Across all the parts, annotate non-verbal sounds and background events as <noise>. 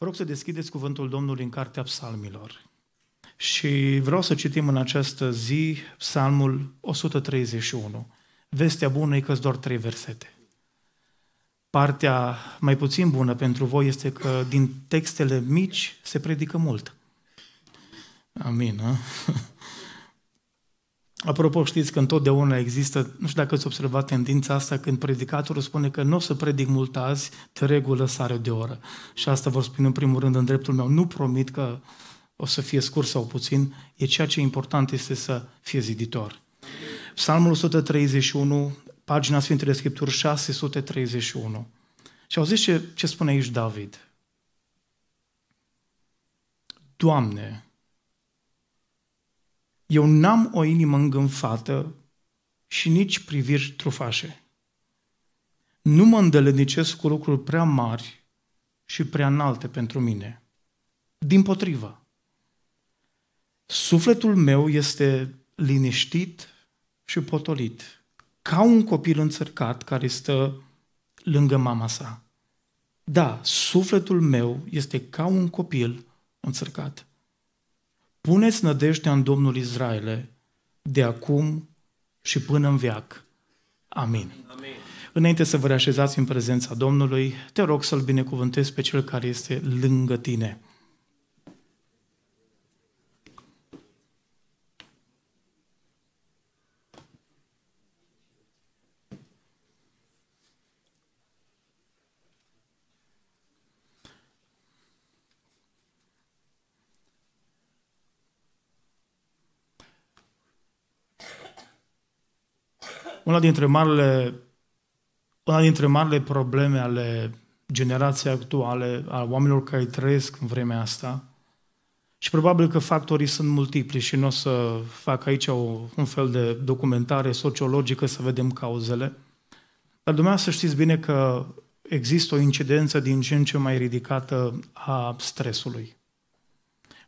Vă rog să deschideți cuvântul Domnului în Cartea Psalmilor. Și vreau să citim în această zi Psalmul 131. Vestea bună e că doar trei versete. Partea mai puțin bună pentru voi este că din textele mici se predică mult. Amin, a? <laughs> Apropo, știți că întotdeauna există, nu știu dacă ați observat tendința asta, când predicatorul spune că nu o să predic mult azi, de regulă sare de oră. Și asta vă spun în primul rând în dreptul meu. Nu promit că o să fie scurs sau puțin, e ceea ce e important este să fie ziditor. Psalmul 131, pagina Sfintele Scripturi 631. Și auziți ce, ce spune aici David. Doamne, eu n-am o inimă îngânfată și nici priviri trufașe. Nu mă îndelenicesc cu lucruri prea mari și prea înalte pentru mine. Din potrivă, sufletul meu este liniștit și potolit, ca un copil înțărcat care stă lângă mama sa. Da, sufletul meu este ca un copil înțărcat. Puneți nădejdea în Domnul Israele de acum și până în veac. Amin. Amin. Înainte să vă reașezați în prezența Domnului, te rog să-L binecuvântezi pe Cel care este lângă tine. Una dintre marile, una dintre marile probleme ale generației actuale, a oamenilor care trăiesc în vremea asta, și probabil că factorii sunt multipli și nu o să fac aici o, un fel de documentare sociologică să vedem cauzele, dar dumneavoastră știți bine că există o incidență din ce în ce mai ridicată a stresului.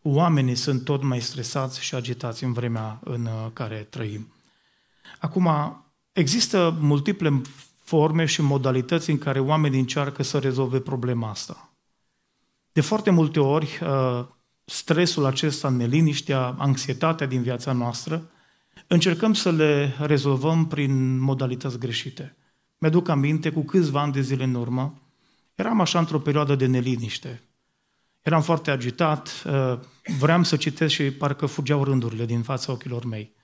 Oamenii sunt tot mai stresați și agitați în vremea în care trăim. Acum, Există multiple forme și modalități în care oamenii încearcă să rezolve problema asta. De foarte multe ori, uh, stresul acesta, neliniștea, anxietatea din viața noastră, încercăm să le rezolvăm prin modalități greșite. Mi-aduc aminte, cu câțiva ani de zile în urmă, eram așa într-o perioadă de neliniște. Eram foarte agitat, uh, vreau să citesc și parcă fugeau rândurile din fața ochilor mei.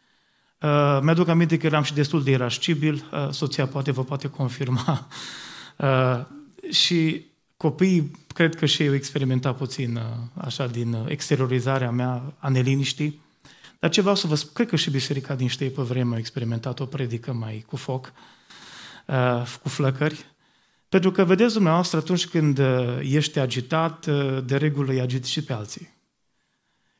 Uh, mi-aduc aminte că eram și destul de irascibil, uh, soția poate vă poate confirma. <laughs> Uh, și copiii, cred că și eu experimenta puțin așa din exteriorizarea mea a neliniștii. Dar ce vreau să vă spun, cred că și biserica din știe pe vreme a experimentat o predică mai cu foc, cu flăcări. Pentru că, vedeți dumneavoastră, atunci când ești agitat, de regulă îi agiți și pe alții.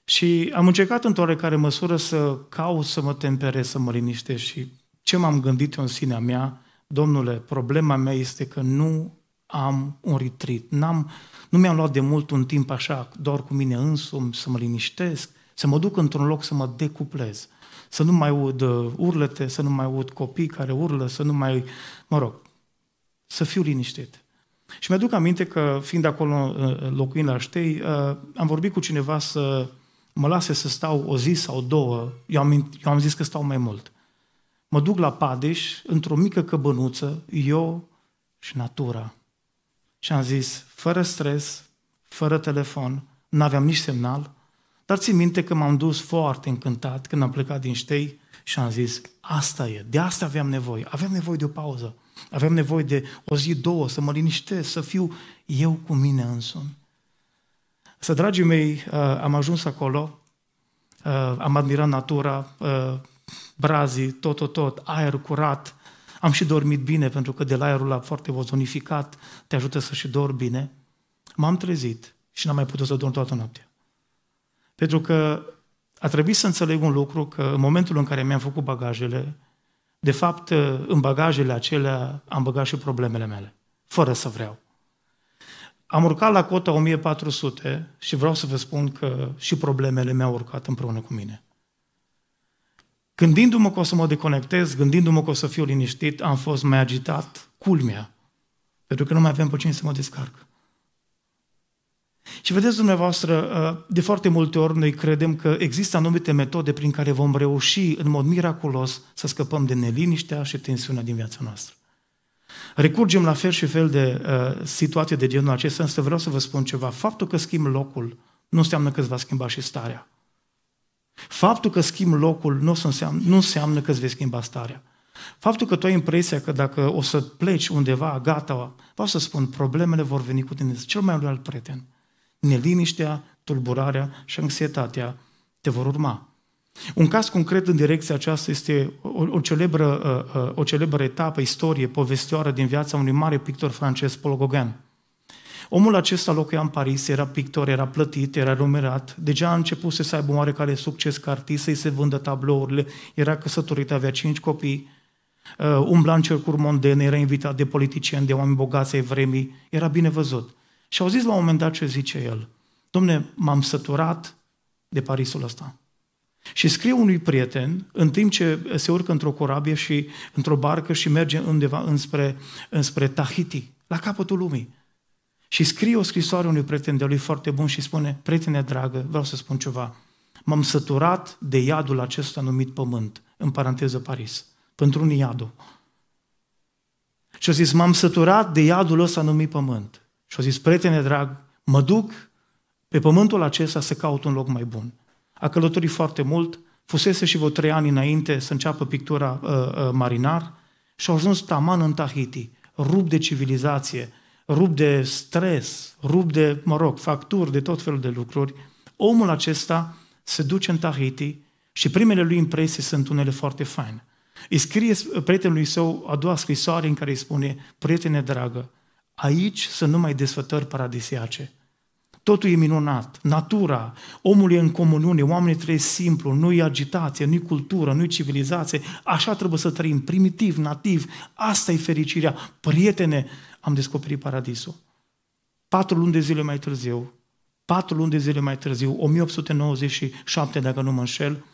Și am încercat într-o oarecare măsură să caut să mă tempere, să mă liniște și ce m-am gândit eu în sinea mea, domnule, problema mea este că nu am un retreat, N-am, nu mi-am luat de mult un timp așa, doar cu mine însumi, să mă liniștesc, să mă duc într-un loc să mă decuplez, să nu mai aud uh, urlete, să nu mai aud copii care urlă, să nu mai, mă rog, să fiu liniștit. Și mi-aduc aminte că, fiind acolo uh, locuind la Ștei, uh, am vorbit cu cineva să mă lase să stau o zi sau două, eu am, eu am zis că stau mai mult. Mă duc la Padeș, într-o mică căbănuță, eu și natura. Și am zis, fără stres, fără telefon, n-aveam nici semnal, dar țin minte că m-am dus foarte încântat când am plecat din ștei și am zis, asta e, de asta aveam nevoie, aveam nevoie de o pauză, aveam nevoie de o zi, două, să mă liniștesc, să fiu eu cu mine însumi. Să, dragii mei, uh, am ajuns acolo, uh, am admirat natura, uh, brazii, tot, tot, tot, aer curat, am și dormit bine, pentru că de la aerul la foarte ozonificat te ajută să și dormi bine. M-am trezit și n-am mai putut să dorm toată noaptea. Pentru că a trebuit să înțeleg un lucru, că în momentul în care mi-am făcut bagajele, de fapt, în bagajele acelea am băgat și problemele mele, fără să vreau. Am urcat la cota 1400 și vreau să vă spun că și problemele mi-au urcat împreună cu mine. Gândindu-mă că o să mă deconectez, gândindu-mă că o să fiu liniștit, am fost mai agitat, culmea, pentru că nu mai aveam pe cine să mă descarc. Și vedeți dumneavoastră, ă, de foarte multe ori noi credem că există anumite metode prin care vom reuși în mod miraculos să scăpăm de neliniștea și tensiunea din viața noastră. Recurgem la fel și fel de uh, situații de genul acesta, însă vreau să vă spun ceva. Faptul că schimb locul nu înseamnă că îți va schimba și starea. Faptul că schimb locul nu înseamnă, nu înseamnă că îți vei schimba starea. Faptul că tu ai impresia că dacă o să pleci undeva, gata, vreau să spun, problemele vor veni cu tine. Cel mai real prieten. Neliniștea, tulburarea și anxietatea te vor urma. Un caz concret în direcția aceasta este o, o, celebră, uh, uh, o celebră etapă, istorie, povestioară din viața unui mare pictor francez, Paul Gauguin. Omul acesta locuia în Paris, era pictor, era plătit, era numerat, deja a început să aibă un oarecare succes ca artist, să-i se vândă tablourile, era căsătorit, avea cinci copii, uh, umbla în cercuri mondene, era invitat de politicieni, de oameni bogați ai vremii, era bine văzut. Și au zis la un moment dat ce zice el, domne, m-am săturat de Parisul ăsta. Și scrie unui prieten, în timp ce se urcă într-o corabie și într-o barcă și merge undeva înspre, înspre Tahiti, la capătul lumii. Și scrie o scrisoare unui prieten de lui foarte bun și spune, prietene dragă, vreau să spun ceva, m-am săturat de iadul acesta numit pământ, în paranteză Paris, pentru un iadul. Și a zis, m-am săturat de iadul ăsta numit pământ. Și a zis, prietene drag, mă duc pe pământul acesta să caut un loc mai bun a călătorit foarte mult, fusese și vreo trei ani înainte să înceapă pictura uh, uh, marinar și au ajuns taman în Tahiti, rup de civilizație, rup de stres, rup de, mă rog, facturi, de tot felul de lucruri. Omul acesta se duce în Tahiti și primele lui impresii sunt unele foarte faine. Îi scrie prietenului său a doua scrisoare în care îi spune, prietene dragă, aici sunt numai desfătări paradisiace. Totul e minunat. Natura, omul e în comuniune, oamenii trăiesc simplu, nu-i agitație, nu-i cultură, nu-i civilizație. Așa trebuie să trăim, primitiv, nativ. Asta e fericirea. Prietene, am descoperit paradisul. Patru luni de zile mai târziu, patru luni de zile mai târziu, 1897, dacă nu mă înșel,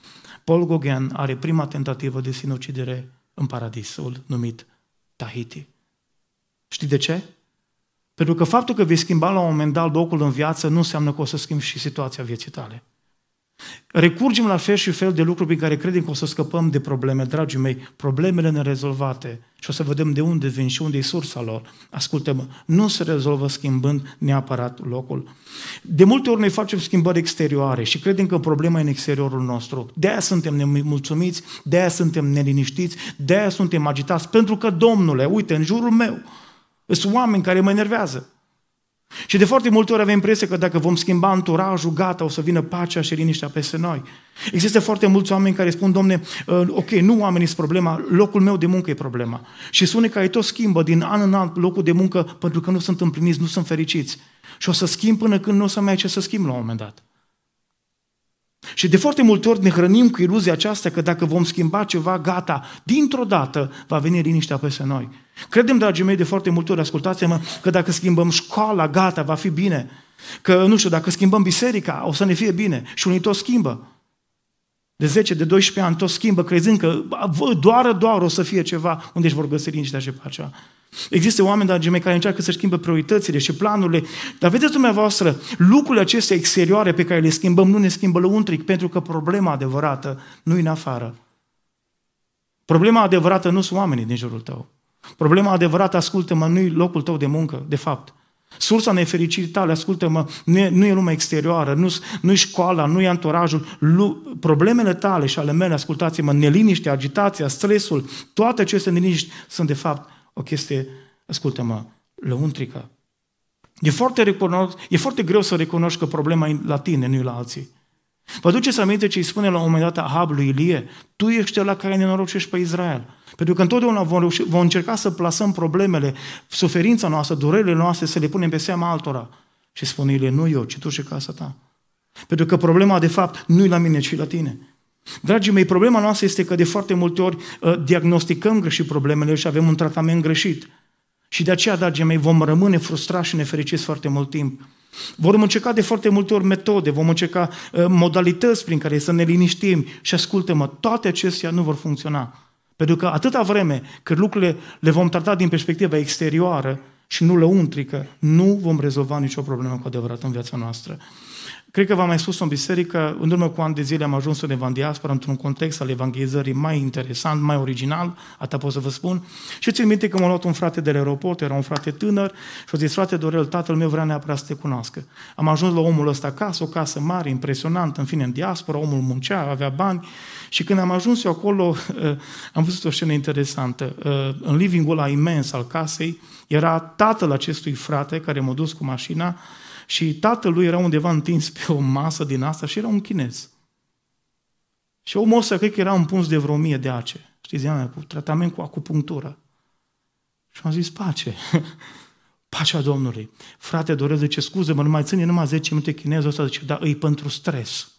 Paul Gauguin are prima tentativă de sinucidere în paradisul numit Tahiti. Știi de ce? Pentru că faptul că vei schimba la un moment dat locul în viață nu înseamnă că o să schimbi și situația vieții tale. Recurgem la fel și fel de lucruri prin care credem că o să scăpăm de probleme, dragii mei, problemele nerezolvate și o să vedem de unde vin și unde e sursa lor. Ascultă-mă, nu se rezolvă schimbând neapărat locul. De multe ori noi facem schimbări exterioare și credem că problema e în exteriorul nostru. De aia suntem nemulțumiți, de aia suntem neliniștiți, de aia suntem agitați, pentru că, Domnule, uite, în jurul meu, sunt oameni care mă enervează. Și de foarte multe ori avem impresia că dacă vom schimba anturajul, gata, o să vină pacea și liniștea peste noi. Există foarte mulți oameni care spun, domne, uh, ok, nu oamenii sunt problema, locul meu de muncă e problema. Și sună că ei tot schimbă din an în an locul de muncă pentru că nu sunt împliniți, nu sunt fericiți. Și o să schimb până când nu o să mai ai ce să schimb la un moment dat. Și de foarte multe ori ne hrănim cu iluzia aceasta că dacă vom schimba ceva, gata, dintr-o dată va veni liniștea peste noi. Credem, dragii mei, de foarte multe ori, ascultați-mă, că dacă schimbăm școala, gata, va fi bine. Că, nu știu, dacă schimbăm biserica, o să ne fie bine. Și unii tot schimbă de 10, de 12 ani, tot schimbă, crezând că doar, doar o să fie ceva unde își vor găsi liniștea și pacea. Există oameni, dragii mei, care încearcă să schimbe prioritățile și planurile, dar vedeți dumneavoastră, lucrurile acestea exterioare pe care le schimbăm nu ne schimbă lăuntric, pentru că problema adevărată nu e în afară. Problema adevărată nu sunt oamenii din jurul tău. Problema adevărată, ascultă-mă, nu e locul tău de muncă, de fapt. Sursa nefericirii tale, ascultă-mă, nu e, nu e lumea exterioară, nu, nu e școala, nu e anturajul. Lu- problemele tale și ale mele, ascultați-mă, neliniște, agitația, stresul, toate aceste neliniști sunt de fapt o chestie, ascultă-mă, lăuntrică. E foarte, recunosc, e foarte greu să recunoști că problema e la tine, nu e la alții. Vă duceți aminte ce îi spune la un moment dat Ahab lui Ilie? Tu ești la care ne norocești pe Israel. Pentru că întotdeauna vom, reuși, vom încerca să plasăm problemele, suferința noastră, durerile noastre, să le punem pe seama altora. Și spun ele, nu eu, ci tu și casa ta. Pentru că problema, de fapt, nu e la mine, ci la tine. Dragii mei, problema noastră este că de foarte multe ori ă, diagnosticăm greșit problemele și avem un tratament greșit. Și de aceea, dragii mei, vom rămâne frustrați și nefericiți foarte mult timp. Vom încerca de foarte multe ori metode, vom încerca ă, modalități prin care să ne liniștim și ascultă-mă, toate acestea nu vor funcționa. Pentru că atâta vreme cât lucrurile le vom trata din perspectiva exterioară și nu lăuntrică, nu vom rezolva nicio problemă cu adevărat în viața noastră. Cred că v-am mai spus în biserică, în urmă cu ani de zile am ajuns în diaspora, într-un context al evanghelizării mai interesant, mai original, atât pot să vă spun. Și țin minte că m-a luat un frate de la aeroport, era un frate tânăr, și a zis, frate Dorel, tatăl meu vrea neapărat să te cunoască. Am ajuns la omul ăsta acasă, o casă mare, impresionantă, în fine, în diaspora, omul muncea, avea bani. Și când am ajuns eu acolo, <laughs> am văzut o scenă interesantă. Uh, în living-ul ăla imens al casei, era tatăl acestui frate care m-a dus cu mașina, și tatăl lui era undeva întins pe o masă din asta și era un chinez. Și omul ăsta cred că era împuns de vreo mie de ace. Știți, Diana, cu tratament cu acupunctură. Și am zis, pace. <laughs> Pacea Domnului. Frate, doresc, zice, scuze mă nu mai ține numai 10 minute chinezul ăsta, zice, dar îi pentru stres.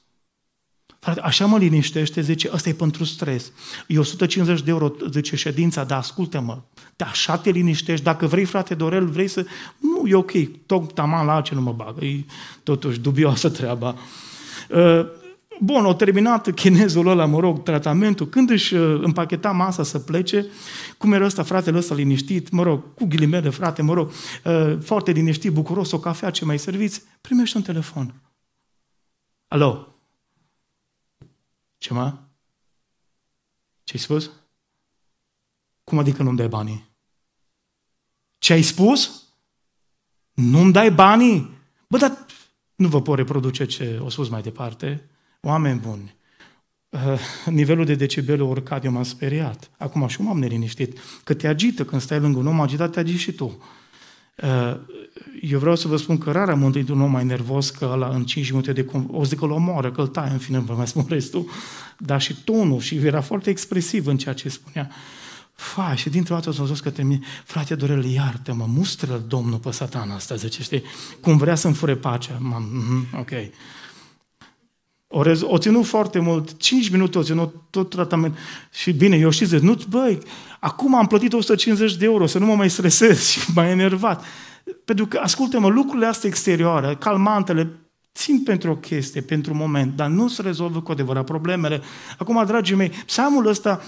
Frate, așa mă liniștește, zice, ăsta e pentru stres. E 150 de euro, zice ședința, dar ascultă-mă, de așa te liniștești, dacă vrei, frate Dorel, vrei să... Nu, e ok, tot taman la ce nu mă bagă, e totuși dubioasă treaba. Uh, bun, o terminat chinezul ăla, mă rog, tratamentul, când își uh, împacheta masa să plece, cum era ăsta, fratele ăsta liniștit, mă rog, cu ghilimele, frate, mă rog, uh, foarte liniștit, bucuros, o cafea, ce mai serviți, primește un telefon. Alo, ce mă? Ce-ai spus? Cum adică nu-mi dai banii? Ce ai spus? Nu-mi dai banii? Bă, dar nu vă pot reproduce ce o spus mai departe. Oameni buni, uh, nivelul de decibel a urcat, eu m-am speriat. Acum și eu m-am neliniștit. Că te agită când stai lângă un om agitat, te agi și tu. Eh, eu vreau să vă spun că rar am întâlnit un om mai nervos că la în 5 minute de... O zic că îl omoară, că îl taie, în fine, vă mai spun restul. Dar și tonul, și era foarte expresiv în ceea ce spunea. Fa, și dintr-o dată s-a zis către mine, frate Dorel, iartă-mă, mustră Domnul pe satana asta, zice, știi? Cum vrea să-mi fure pacea. M-am, mhm, ok. O, rez- o ținut foarte mult, 5 minute o ținut tot tratament. Și bine, eu știți, nu băi, acum am plătit 150 de euro, să nu mă mai stresez <laughs> și mai enervat. Pentru că, ascultă-mă, lucrurile astea exterioare, calmantele, țin pentru o chestie, pentru un moment, dar nu se rezolvă cu adevărat problemele. Acum, dragii mei, psalmul ăsta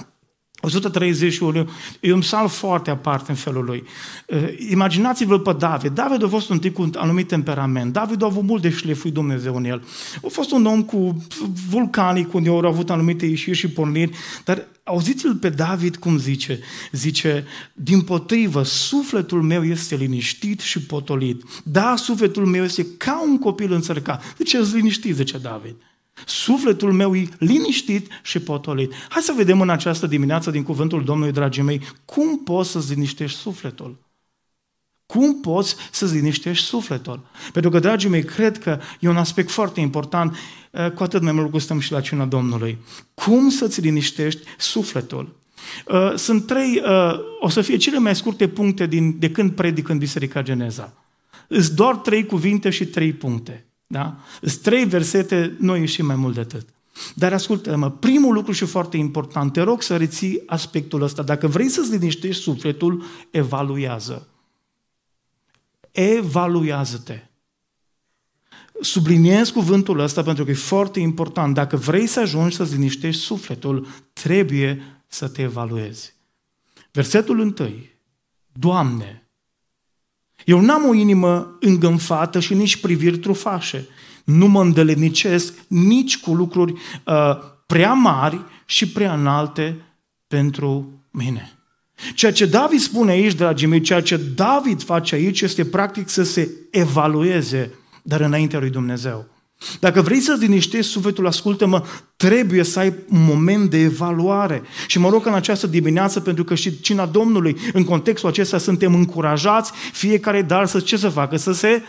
131, e un psalm foarte aparte în felul lui. Eh, imaginați-vă pe David. David a fost un tip cu un anumit temperament. David a avut mult de șlefui Dumnezeu în el. A fost un om cu vulcanic, unde au avut anumite ieșiri și porniri, dar auziți-l pe David cum zice. Zice, din potrivă, sufletul meu este liniștit și potolit. Da, sufletul meu este ca un copil înțărcat. Deci, liniștit, zice David. Sufletul meu e liniștit și potolit. Hai să vedem în această dimineață din cuvântul Domnului, dragii mei, cum poți să-ți liniștești sufletul. Cum poți să-ți liniștești sufletul? Pentru că, dragii mei, cred că e un aspect foarte important, eh, cu atât mai mult gustăm și la cina Domnului. Cum să-ți liniștești sufletul? Eh, sunt trei, eh, o să fie cele mai scurte puncte din, de când predic în Biserica Geneza. Sunt doar trei cuvinte și trei puncte. Da? Sunt trei versete, noi și mai mult de atât. Dar ascultă-mă, primul lucru și foarte important, te rog să reții aspectul ăsta. Dacă vrei să-ți liniștești sufletul, evaluează. Evaluează-te. Subliniez cuvântul ăsta pentru că e foarte important. Dacă vrei să ajungi să-ți liniștești sufletul, trebuie să te evaluezi. Versetul întâi. Doamne, eu n-am o inimă îngânfată și nici priviri trufașe. Nu mă îndelenicesc nici cu lucruri uh, prea mari și prea înalte pentru mine. Ceea ce David spune aici, dragii mei, ceea ce David face aici este practic să se evalueze, dar înaintea lui Dumnezeu. Dacă vrei să-ți liniștești sufletul, ascultă-mă, trebuie să ai un moment de evaluare. Și mă rog că în această dimineață, pentru că și cina Domnului, în contextul acesta suntem încurajați, fiecare dar să ce să facă? Să se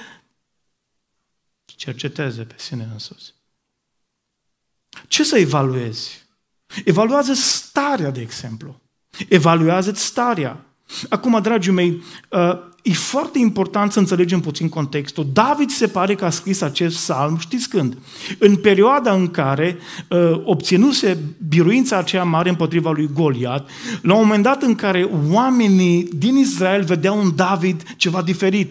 cerceteze pe sine însuți. Ce să evaluezi? Evaluează starea, de exemplu. Evaluează-ți starea. Acum, dragii mei, uh, E foarte important să înțelegem puțin contextul. David se pare că a scris acest psalm, știți când? În perioada în care uh, obținuse biruința aceea mare împotriva lui Goliat, la un moment dat în care oamenii din Israel vedeau un David ceva diferit.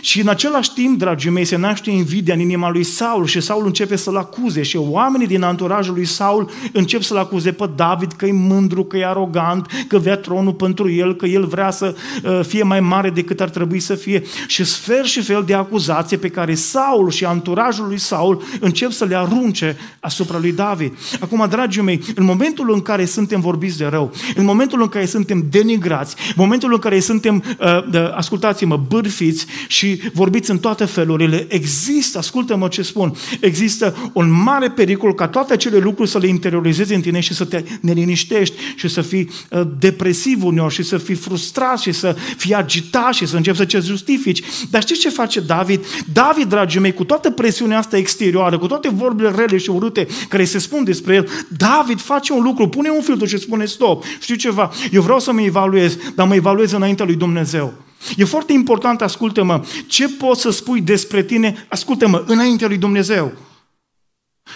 Și în același timp, dragii mei, se naște invidia în inima lui Saul și Saul începe să-l acuze și oamenii din anturajul lui Saul încep să-l acuze pe David că e mândru, că e arogant, că vrea tronul pentru el, că el vrea să uh, fie mai mare decât ar trebui să fie. Și sfer și fel de acuzație pe care Saul și anturajul lui Saul încep să le arunce asupra lui David. Acum, dragii mei, în momentul în care suntem vorbiți de rău, în momentul în care suntem denigrați, în momentul în care suntem, uh, uh, ascultați-mă, bârfiți și și vorbiți în toate felurile. Există, ascultă-mă ce spun, există un mare pericol ca toate acele lucruri să le interiorizezi în tine și să te neliniștești și să fii uh, depresiv uneori și să fii frustrat și să fii agitat și să începi să ce justifici. Dar știți ce face David? David, dragii mei, cu toată presiunea asta exterioară, cu toate vorbile rele și urâte care se spun despre el, David face un lucru, pune un filtru și spune stop, știi ceva, eu vreau să mă evaluez, dar mă evaluez înaintea lui Dumnezeu. E foarte important, ascultă-mă, ce poți să spui despre tine, ascultă-mă, înaintea lui Dumnezeu.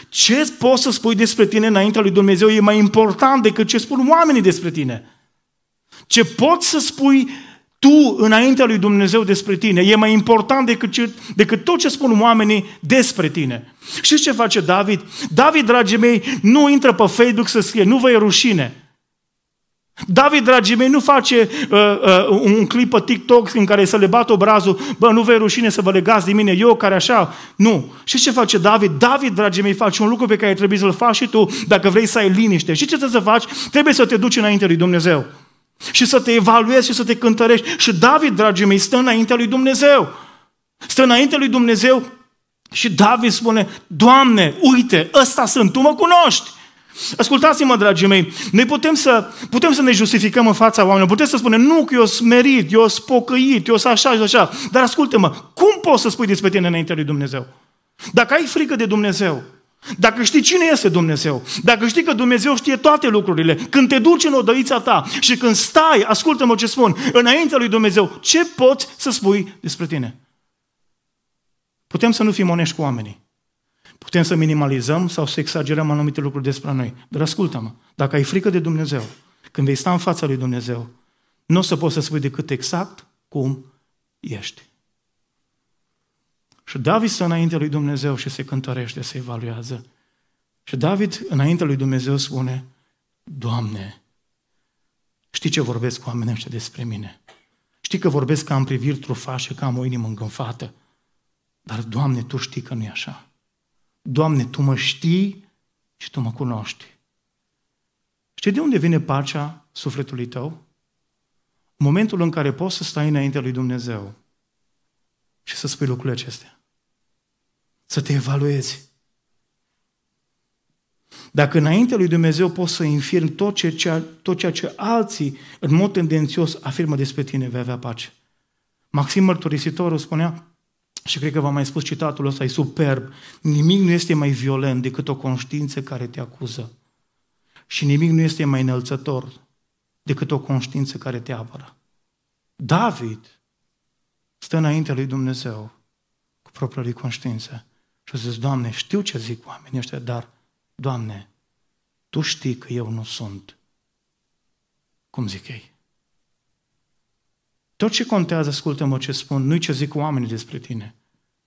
Ce poți să spui despre tine înaintea lui Dumnezeu e mai important decât ce spun oamenii despre tine. Ce poți să spui tu înaintea lui Dumnezeu despre tine e mai important decât, ce, decât tot ce spun oamenii despre tine. Și ce face David? David, dragii mei, nu intră pe Facebook să scrie, nu vă e rușine. David, dragii mei, nu face uh, uh, un clip pe TikTok în care să le bat obrazul, bă, nu vei rușine să vă legați de mine, eu care așa. Nu. Și ce face David? David, dragii mei, face un lucru pe care trebuie să-l faci și tu dacă vrei să ai liniște. Și ce trebuie să faci? Trebuie să te duci înainte lui Dumnezeu. Și să te evaluezi și să te cântărești. Și David, dragii mei, stă înainte lui Dumnezeu. Stă înainte lui Dumnezeu și David spune, Doamne, uite, ăsta sunt, Tu mă cunoști. Ascultați-mă, dragii mei, noi putem să, putem să ne justificăm în fața oamenilor, putem să spunem, nu, că eu sunt merit, eu sunt pocăit, eu sunt așa și așa, dar ascultă-mă, cum poți să spui despre tine înaintea lui Dumnezeu? Dacă ai frică de Dumnezeu, dacă știi cine este Dumnezeu, dacă știi că Dumnezeu știe toate lucrurile, când te duci în odăița ta și când stai, ascultă-mă ce spun, înaintea lui Dumnezeu, ce poți să spui despre tine? Putem să nu fim onești cu oamenii. Putem să minimalizăm sau să exagerăm anumite lucruri despre noi. Dar ascultă-mă, dacă ai frică de Dumnezeu, când vei sta în fața lui Dumnezeu, nu o să poți să spui decât exact cum ești. Și David stă înainte lui Dumnezeu și se cântărește, se evaluează. Și David înainte lui Dumnezeu spune, Doamne, știi ce vorbesc cu oamenii ăștia despre mine? Știi că vorbesc că am priviri trufașe, că am o inimă îngânfată. Dar, Doamne, Tu știi că nu e așa. Doamne, Tu mă știi și Tu mă cunoști. Știi de unde vine pacea sufletului tău? Momentul în care poți să stai înainte lui Dumnezeu și să spui lucrurile acestea. Să te evaluezi. Dacă înainte lui Dumnezeu poți să infirm tot, ce, tot ceea ce alții, în mod tendențios, afirmă despre tine, vei avea pace. Maxim Mărturisitorul spunea, și cred că v-am mai spus citatul ăsta, e superb. Nimic nu este mai violent decât o conștiință care te acuză. Și nimic nu este mai înălțător decât o conștiință care te apără. David stă înaintea lui Dumnezeu cu propria lui conștiință și a zis, Doamne, știu ce zic oamenii ăștia, dar, Doamne, Tu știi că eu nu sunt cum zic ei. Tot ce contează, ascultă-mă ce spun, nu-i ce zic oamenii despre tine,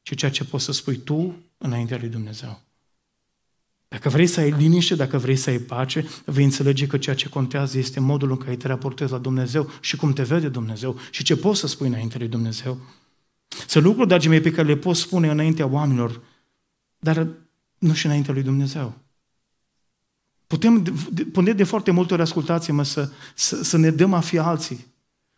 ci ceea ce poți să spui tu înaintea lui Dumnezeu. Dacă vrei să ai liniște, dacă vrei să ai pace, vei înțelege că ceea ce contează este modul în care te raportezi la Dumnezeu și cum te vede Dumnezeu și ce poți să spui înaintea lui Dumnezeu. Sunt lucruri, dragii mei, pe care le poți spune înaintea oamenilor, dar nu și înaintea lui Dumnezeu. Putem, pune de foarte multe ori, ascultați-mă, să, să, să ne dăm a fi alții.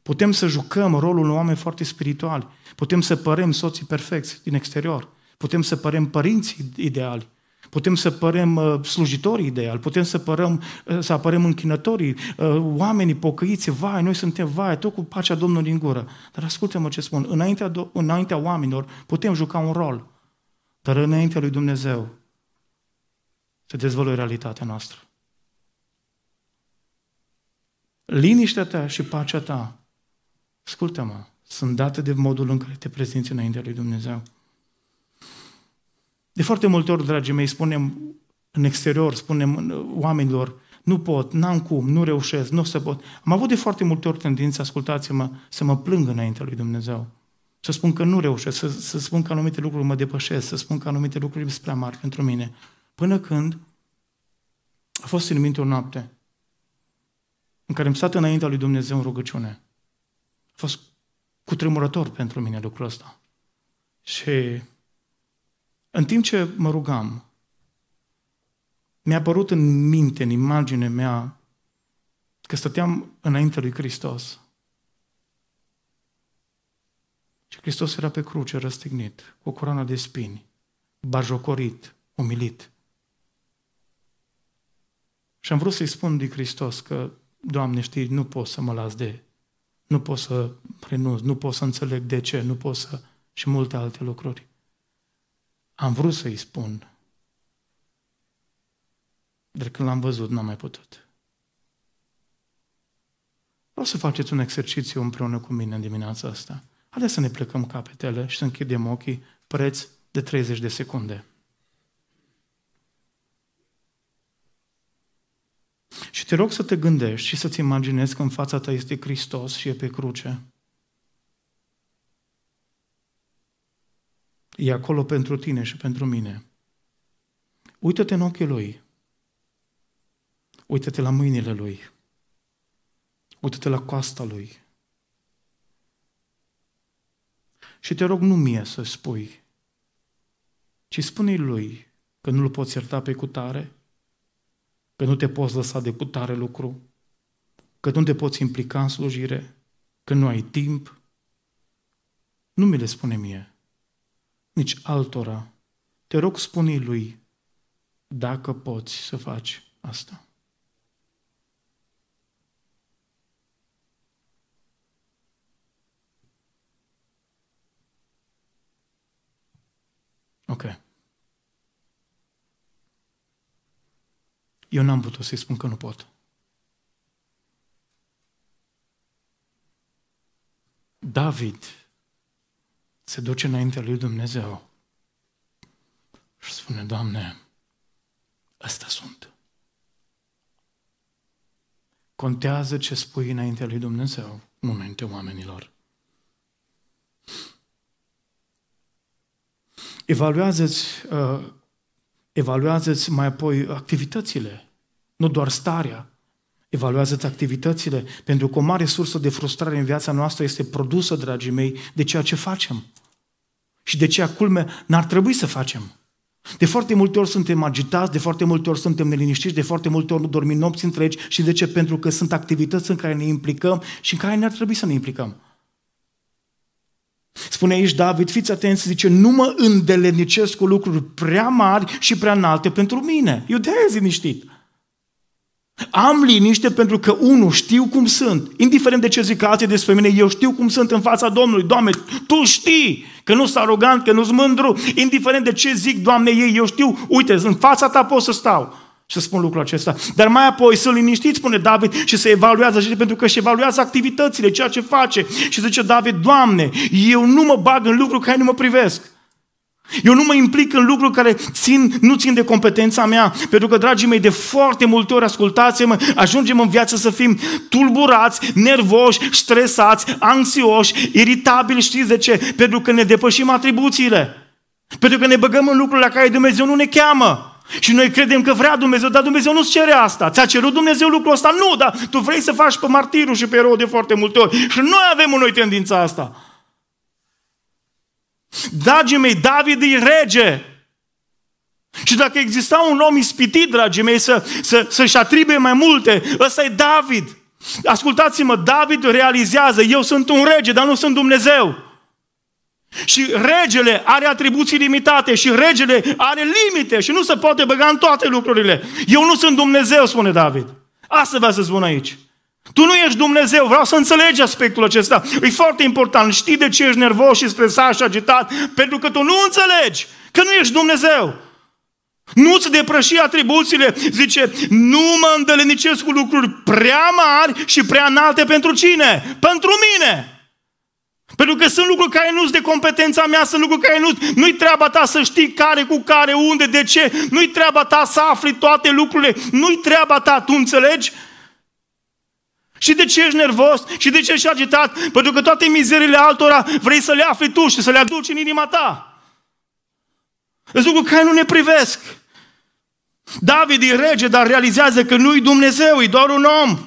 Putem să jucăm rolul unui oameni foarte spirituali. Putem să părem soții perfecți din exterior. Putem să părem părinții ideali. Putem să părem uh, slujitorii ideali, putem să, părăm, uh, să apărem închinătorii, uh, oamenii pocăiți, vai, noi suntem vai, tot cu pacea Domnului în gură. Dar ascultă-mă ce spun, înaintea, înaintea oamenilor putem juca un rol, dar înaintea lui Dumnezeu se dezvăluie realitatea noastră. Liniștea ta și pacea ta Ascultă-mă, sunt date de modul în care te prezinți înaintea lui Dumnezeu. De foarte multe ori, dragii mei, spunem în exterior, spunem uh, oamenilor, nu pot, n-am cum, nu reușesc, nu o să pot. Am avut de foarte multe ori tendința, ascultați-mă, să mă plâng înaintea lui Dumnezeu. Să spun că nu reușesc, să, să spun că anumite lucruri mă depășesc, să spun că anumite lucruri sunt prea mari pentru mine. Până când a fost în minte o noapte în care am stat înaintea lui Dumnezeu în rugăciune. A fost cutremurător pentru mine lucrul ăsta. Și în timp ce mă rugam, mi-a apărut în minte, în imaginea mea, că stăteam înainte lui Hristos. Și Hristos era pe cruce răstignit, cu o coroană de spini, barjocorit, umilit. Și am vrut să-i spun lui Hristos că, Doamne, știi, nu pot să mă las de nu pot să renunț, nu pot să înțeleg de ce, nu pot să... și multe alte lucruri. Am vrut să-i spun, dar când l-am văzut, n-am mai putut. Vreau să faceți un exercițiu împreună cu mine în dimineața asta. Haideți să ne plecăm capetele și să închidem ochii preț de 30 de secunde. Și te rog să te gândești și să-ți imaginezi că în fața ta este Hristos și e pe cruce. E acolo pentru tine și pentru mine. Uită-te în ochii Lui. Uită-te la mâinile Lui. Uită-te la coasta Lui. Și te rog nu mie să spui, ci spune Lui că nu-L poți ierta pe cutare, că nu te poți lăsa de cutare lucru, că nu te poți implica în slujire, că nu ai timp. Nu mi le spune mie, nici altora. Te rog, spune lui, dacă poți să faci asta. Okay. Eu n-am putut să-i spun că nu pot. David se duce înaintea lui Dumnezeu și spune, Doamne, ăsta sunt. Contează ce spui înaintea lui Dumnezeu, nu înainte oamenilor. Evaluează-ți uh, Evaluează-ți mai apoi activitățile, nu doar starea. Evaluează-ți activitățile, pentru că o mare sursă de frustrare în viața noastră este produsă, dragii mei, de ceea ce facem. Și de ceea culme n-ar trebui să facem. De foarte multe ori suntem agitați, de foarte multe ori suntem neliniștiți, de foarte multe ori nu dormim nopți întregi și de ce? Pentru că sunt activități în care ne implicăm și în care ne-ar trebui să ne implicăm. Spune aici David, fiți atenți, zice, nu mă îndelenicesc cu lucruri prea mari și prea înalte pentru mine. Eu de liniștit. Am liniște pentru că, unu, știu cum sunt. Indiferent de ce zic alții despre mine, eu știu cum sunt în fața Domnului. Doamne, Tu știi că nu sunt arogant, că nu sunt mândru. Indiferent de ce zic, Doamne, ei, eu știu, uite, în fața Ta pot să stau să spun lucrul acesta. Dar mai apoi să liniștiți, spune David, și să evaluează și pentru că se evaluează activitățile, ceea ce face. Și zice David, Doamne, eu nu mă bag în lucruri care nu mă privesc. Eu nu mă implic în lucruri care țin, nu țin de competența mea, pentru că, dragii mei, de foarte multe ori, ascultați-mă, ajungem în viață să fim tulburați, nervoși, stresați, anxioși, iritabili, știți de ce? Pentru că ne depășim atribuțiile. Pentru că ne băgăm în lucruri la care Dumnezeu nu ne cheamă. Și noi credem că vrea Dumnezeu, dar Dumnezeu nu-ți cere asta. Ți-a cerut Dumnezeu lucrul ăsta? Nu, dar tu vrei să faci pe martirul și pe erou de foarte multe ori. Și noi avem în noi tendința asta. Dragii mei, David e rege. Și dacă exista un om ispitit, dragii mei, să, să, să-și atribuie mai multe, ăsta e David. Ascultați-mă, David realizează, eu sunt un rege, dar nu sunt Dumnezeu. Și regele are atribuții limitate și regele are limite și nu se poate băga în toate lucrurile. Eu nu sunt Dumnezeu, spune David. Asta vreau să spun aici. Tu nu ești Dumnezeu, vreau să înțelegi aspectul acesta. E foarte important, știi de ce ești nervos și stresat și agitat, pentru că tu nu înțelegi că nu ești Dumnezeu. Nu-ți depăși atribuțiile, zice, nu mă îndelenicesc cu lucruri prea mari și prea înalte pentru cine? Pentru mine! Pentru că sunt lucruri care nu sunt de competența mea, sunt lucruri care nu Nu-i treaba ta să știi care, cu care, unde, de ce. Nu-i treaba ta să afli toate lucrurile. Nu-i treaba ta, tu înțelegi? Și de ce ești nervos? Și de ce ești agitat? Pentru că toate mizerile altora vrei să le afli tu și să le aduci în inima ta. Sunt lucruri care nu ne privesc. David e rege, dar realizează că nu-i Dumnezeu, e doar un om.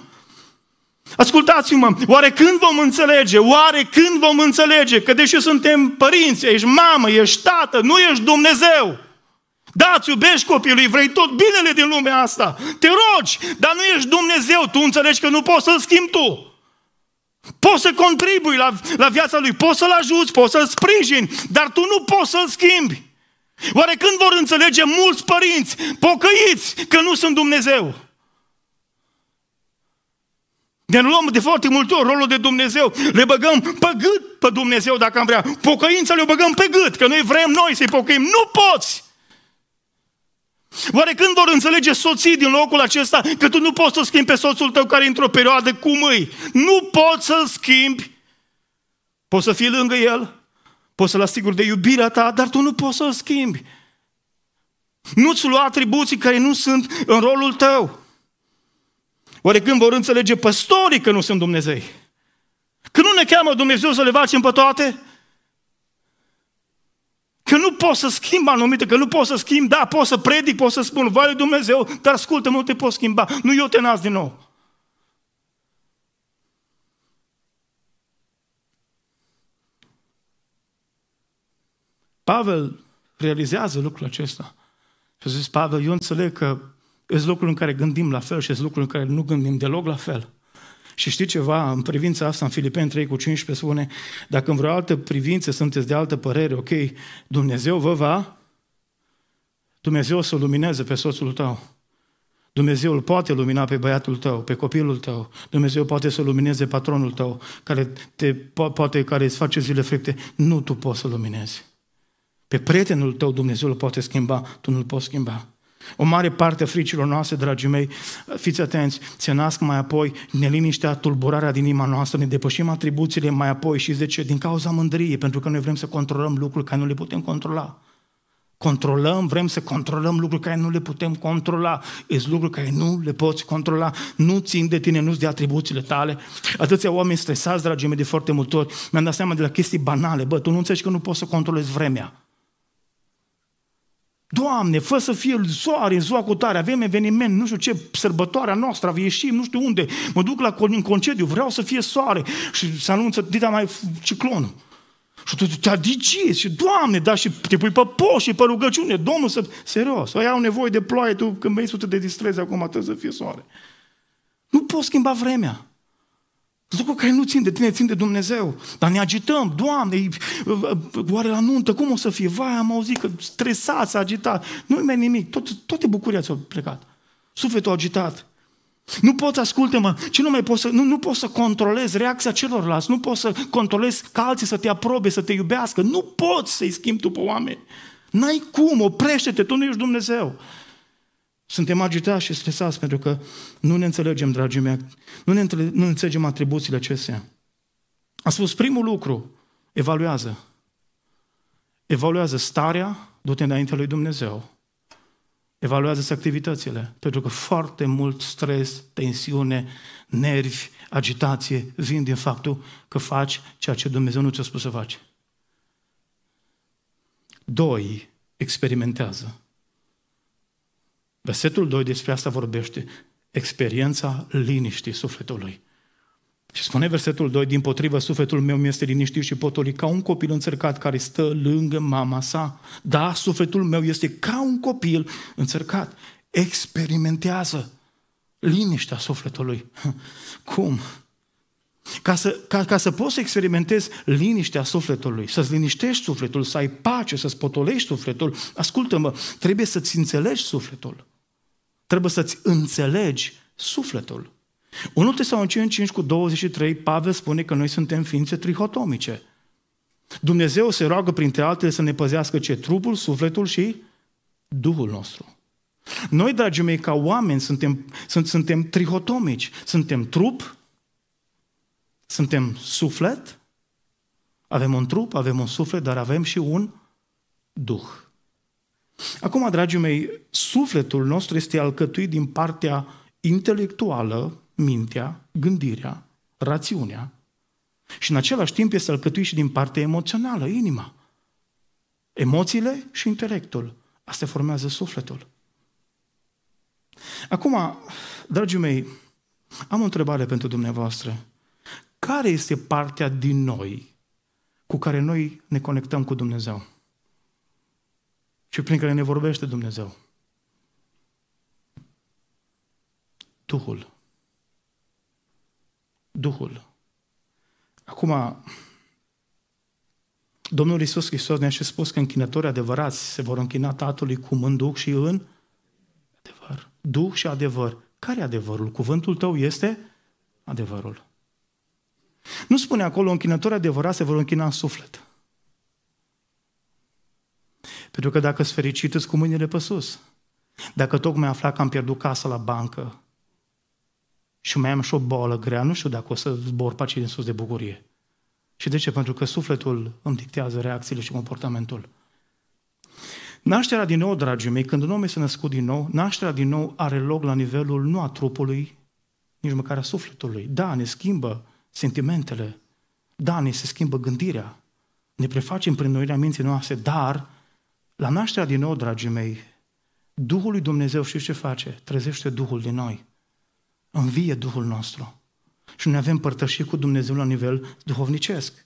Ascultați-mă, oare când vom înțelege, oare când vom înțelege că deși suntem părinți, ești mamă, ești tată, nu ești Dumnezeu. Da, îți iubești copilul, vrei tot binele din lumea asta, te rogi, dar nu ești Dumnezeu, tu înțelegi că nu poți să-l schimbi tu. Poți să contribui la, la viața lui, poți să-l ajuți, poți să-l sprijini, dar tu nu poți să-l schimbi. Oare când vor înțelege mulți părinți pocăiți că nu sunt Dumnezeu? Ne luăm de foarte multe ori rolul de Dumnezeu, le băgăm pe gât pe Dumnezeu dacă am vrea. Pocăința le băgăm pe gât, că noi vrem noi să-i pocăim. Nu poți! Oare când vor înțelege soții din locul acesta că tu nu poți să schimbi pe soțul tău care într-o perioadă cu mâi? Nu poți să-l schimbi. Poți să fii lângă el, poți să-l asiguri de iubirea ta, dar tu nu poți să-l schimbi. Nu-ți lua atribuții care nu sunt în rolul tău. Oare când vor înțelege păstorii că nu sunt Dumnezei? Că nu ne cheamă Dumnezeu să le facem pe toate? Că nu pot să schimb anumite, că nu pot să schimb, da, pot să predic, pot să spun, vai Dumnezeu, dar ascultă, nu te pot schimba, nu eu te nas din nou. Pavel realizează lucrul acesta. Și a zis, Pavel, eu înțeleg că sunt lucruri în care gândim la fel și sunt lucruri în care nu gândim deloc la fel. Și știi ceva, în privința asta, în Filipeni 3 cu 15 spune, dacă în vreo altă privință sunteți de altă părere, ok, Dumnezeu vă va, Dumnezeu o să lumineze pe soțul tău. Dumnezeu îl poate lumina pe băiatul tău, pe copilul tău. Dumnezeu poate să lumineze patronul tău, care te po- poate, care îți face zile frecte. Nu tu poți să luminezi. Pe prietenul tău Dumnezeu îl poate schimba, tu nu îl poți schimba. O mare parte a fricilor noastre, dragii mei, fiți atenți, se nasc mai apoi neliniștea, tulburarea din inima noastră, ne depășim atribuțiile mai apoi și de ce? Din cauza mândriei, pentru că noi vrem să controlăm lucruri care nu le putem controla. Controlăm, vrem să controlăm lucruri care nu le putem controla. Sunt lucruri care nu le poți controla. Nu țin de tine, nu de atribuțiile tale. Atâția oameni stresați, dragii mei, de foarte multe ori. Mi-am dat seama de la chestii banale. Bă, tu nu înțelegi că nu poți să controlezi vremea. Doamne, fă să fie soare în ziua cu tare, avem eveniment, nu știu ce, sărbătoarea noastră, ieșim, nu știu unde, mă duc la în concediu, vreau să fie soare și se anunță dita mai ciclonul. Și tu te adigiezi și, Doamne, da, și te pui pe poș și pe rugăciune, Domnul să... Serios, ai au nevoie de ploaie, tu când vei să te distrezi acum, trebuie să fie soare. Nu poți schimba vremea. Lucruri care nu țin de tine, țin de Dumnezeu. Dar ne agităm, Doamne, oare la nuntă, cum o să fie? Vai, am auzit că stresați, agitat. Nu-i mai nimic, Tot, toate bucuria ți-au plecat. Sufletul agitat. Nu poți, ascultă-mă, ce nu mai poți să, nu, nu poți să controlezi reacția celorlalți, nu poți să controlezi ca alții să te aprobe, să te iubească, nu poți să-i schimbi tu pe oameni. N-ai cum, oprește-te, tu nu ești Dumnezeu. Suntem agitați și stresați pentru că nu ne înțelegem, dragii mei, nu ne înțelegem atribuțiile acestea. A spus primul lucru, evaluează. Evaluează starea, du-te înainte lui Dumnezeu. evaluează activitățile, pentru că foarte mult stres, tensiune, nervi, agitație vin din faptul că faci ceea ce Dumnezeu nu ți-a spus să faci. Doi, experimentează. Versetul 2 despre asta vorbește. Experiența liniștii sufletului. Și spune versetul 2, din potrivă, sufletul meu mi este liniștit și potoli ca un copil înțărcat care stă lângă mama sa. Da, sufletul meu este ca un copil înțărcat. Experimentează liniștea sufletului. <laughs> Cum? Ca să, ca, ca să poți să experimentezi liniștea sufletului, să-ți liniștești sufletul, să ai pace, să-ți potolești sufletul, ascultă-mă, trebuie să-ți înțelegi sufletul. Trebuie să-ți înțelegi sufletul. 1 Tesalonicen 5 cu 23, Pavel spune că noi suntem ființe trihotomice. Dumnezeu se roagă printre altele să ne păzească ce trupul, sufletul și Duhul nostru. Noi, dragii mei, ca oameni, suntem, sunt, suntem trihotomici. Suntem trup, suntem suflet, avem un trup, avem un suflet, dar avem și un Duh. Acum, dragii mei, sufletul nostru este alcătuit din partea intelectuală, mintea, gândirea, rațiunea, și în același timp este alcătuit și din partea emoțională, inima. Emoțiile și intelectul. Astea formează sufletul. Acum, dragii mei, am o întrebare pentru dumneavoastră. Care este partea din noi cu care noi ne conectăm cu Dumnezeu? și prin care ne vorbește Dumnezeu. Duhul. Duhul. Acum, Domnul Iisus Hristos ne-a și spus că închinătorii adevărați se vor închina Tatălui cum în Duh și în adevăr. Duh și adevăr. Care e adevărul? Cuvântul tău este adevărul. Nu spune acolo închinătorii adevărați se vor închina în suflet. Pentru că dacă sunt fericit, îți cu mâinile pe sus. Dacă tocmai afla că am pierdut casa la bancă și mai am și o boală grea, nu știu dacă o să zbor pe din sus de bucurie. Și de ce? Pentru că sufletul îmi dictează reacțiile și comportamentul. Nașterea din nou, dragii mei, când un om este născut din nou, nașterea din nou are loc la nivelul nu a trupului, nici măcar a sufletului. Da, ne schimbă sentimentele. Da, ne se schimbă gândirea. Ne prefacem prin noirea minții noastre, dar la nașterea din nou, dragii mei, Duhul lui Dumnezeu știți ce face? Trezește Duhul din noi. Învie Duhul nostru. Și ne avem părtășit cu Dumnezeu la nivel duhovnicesc.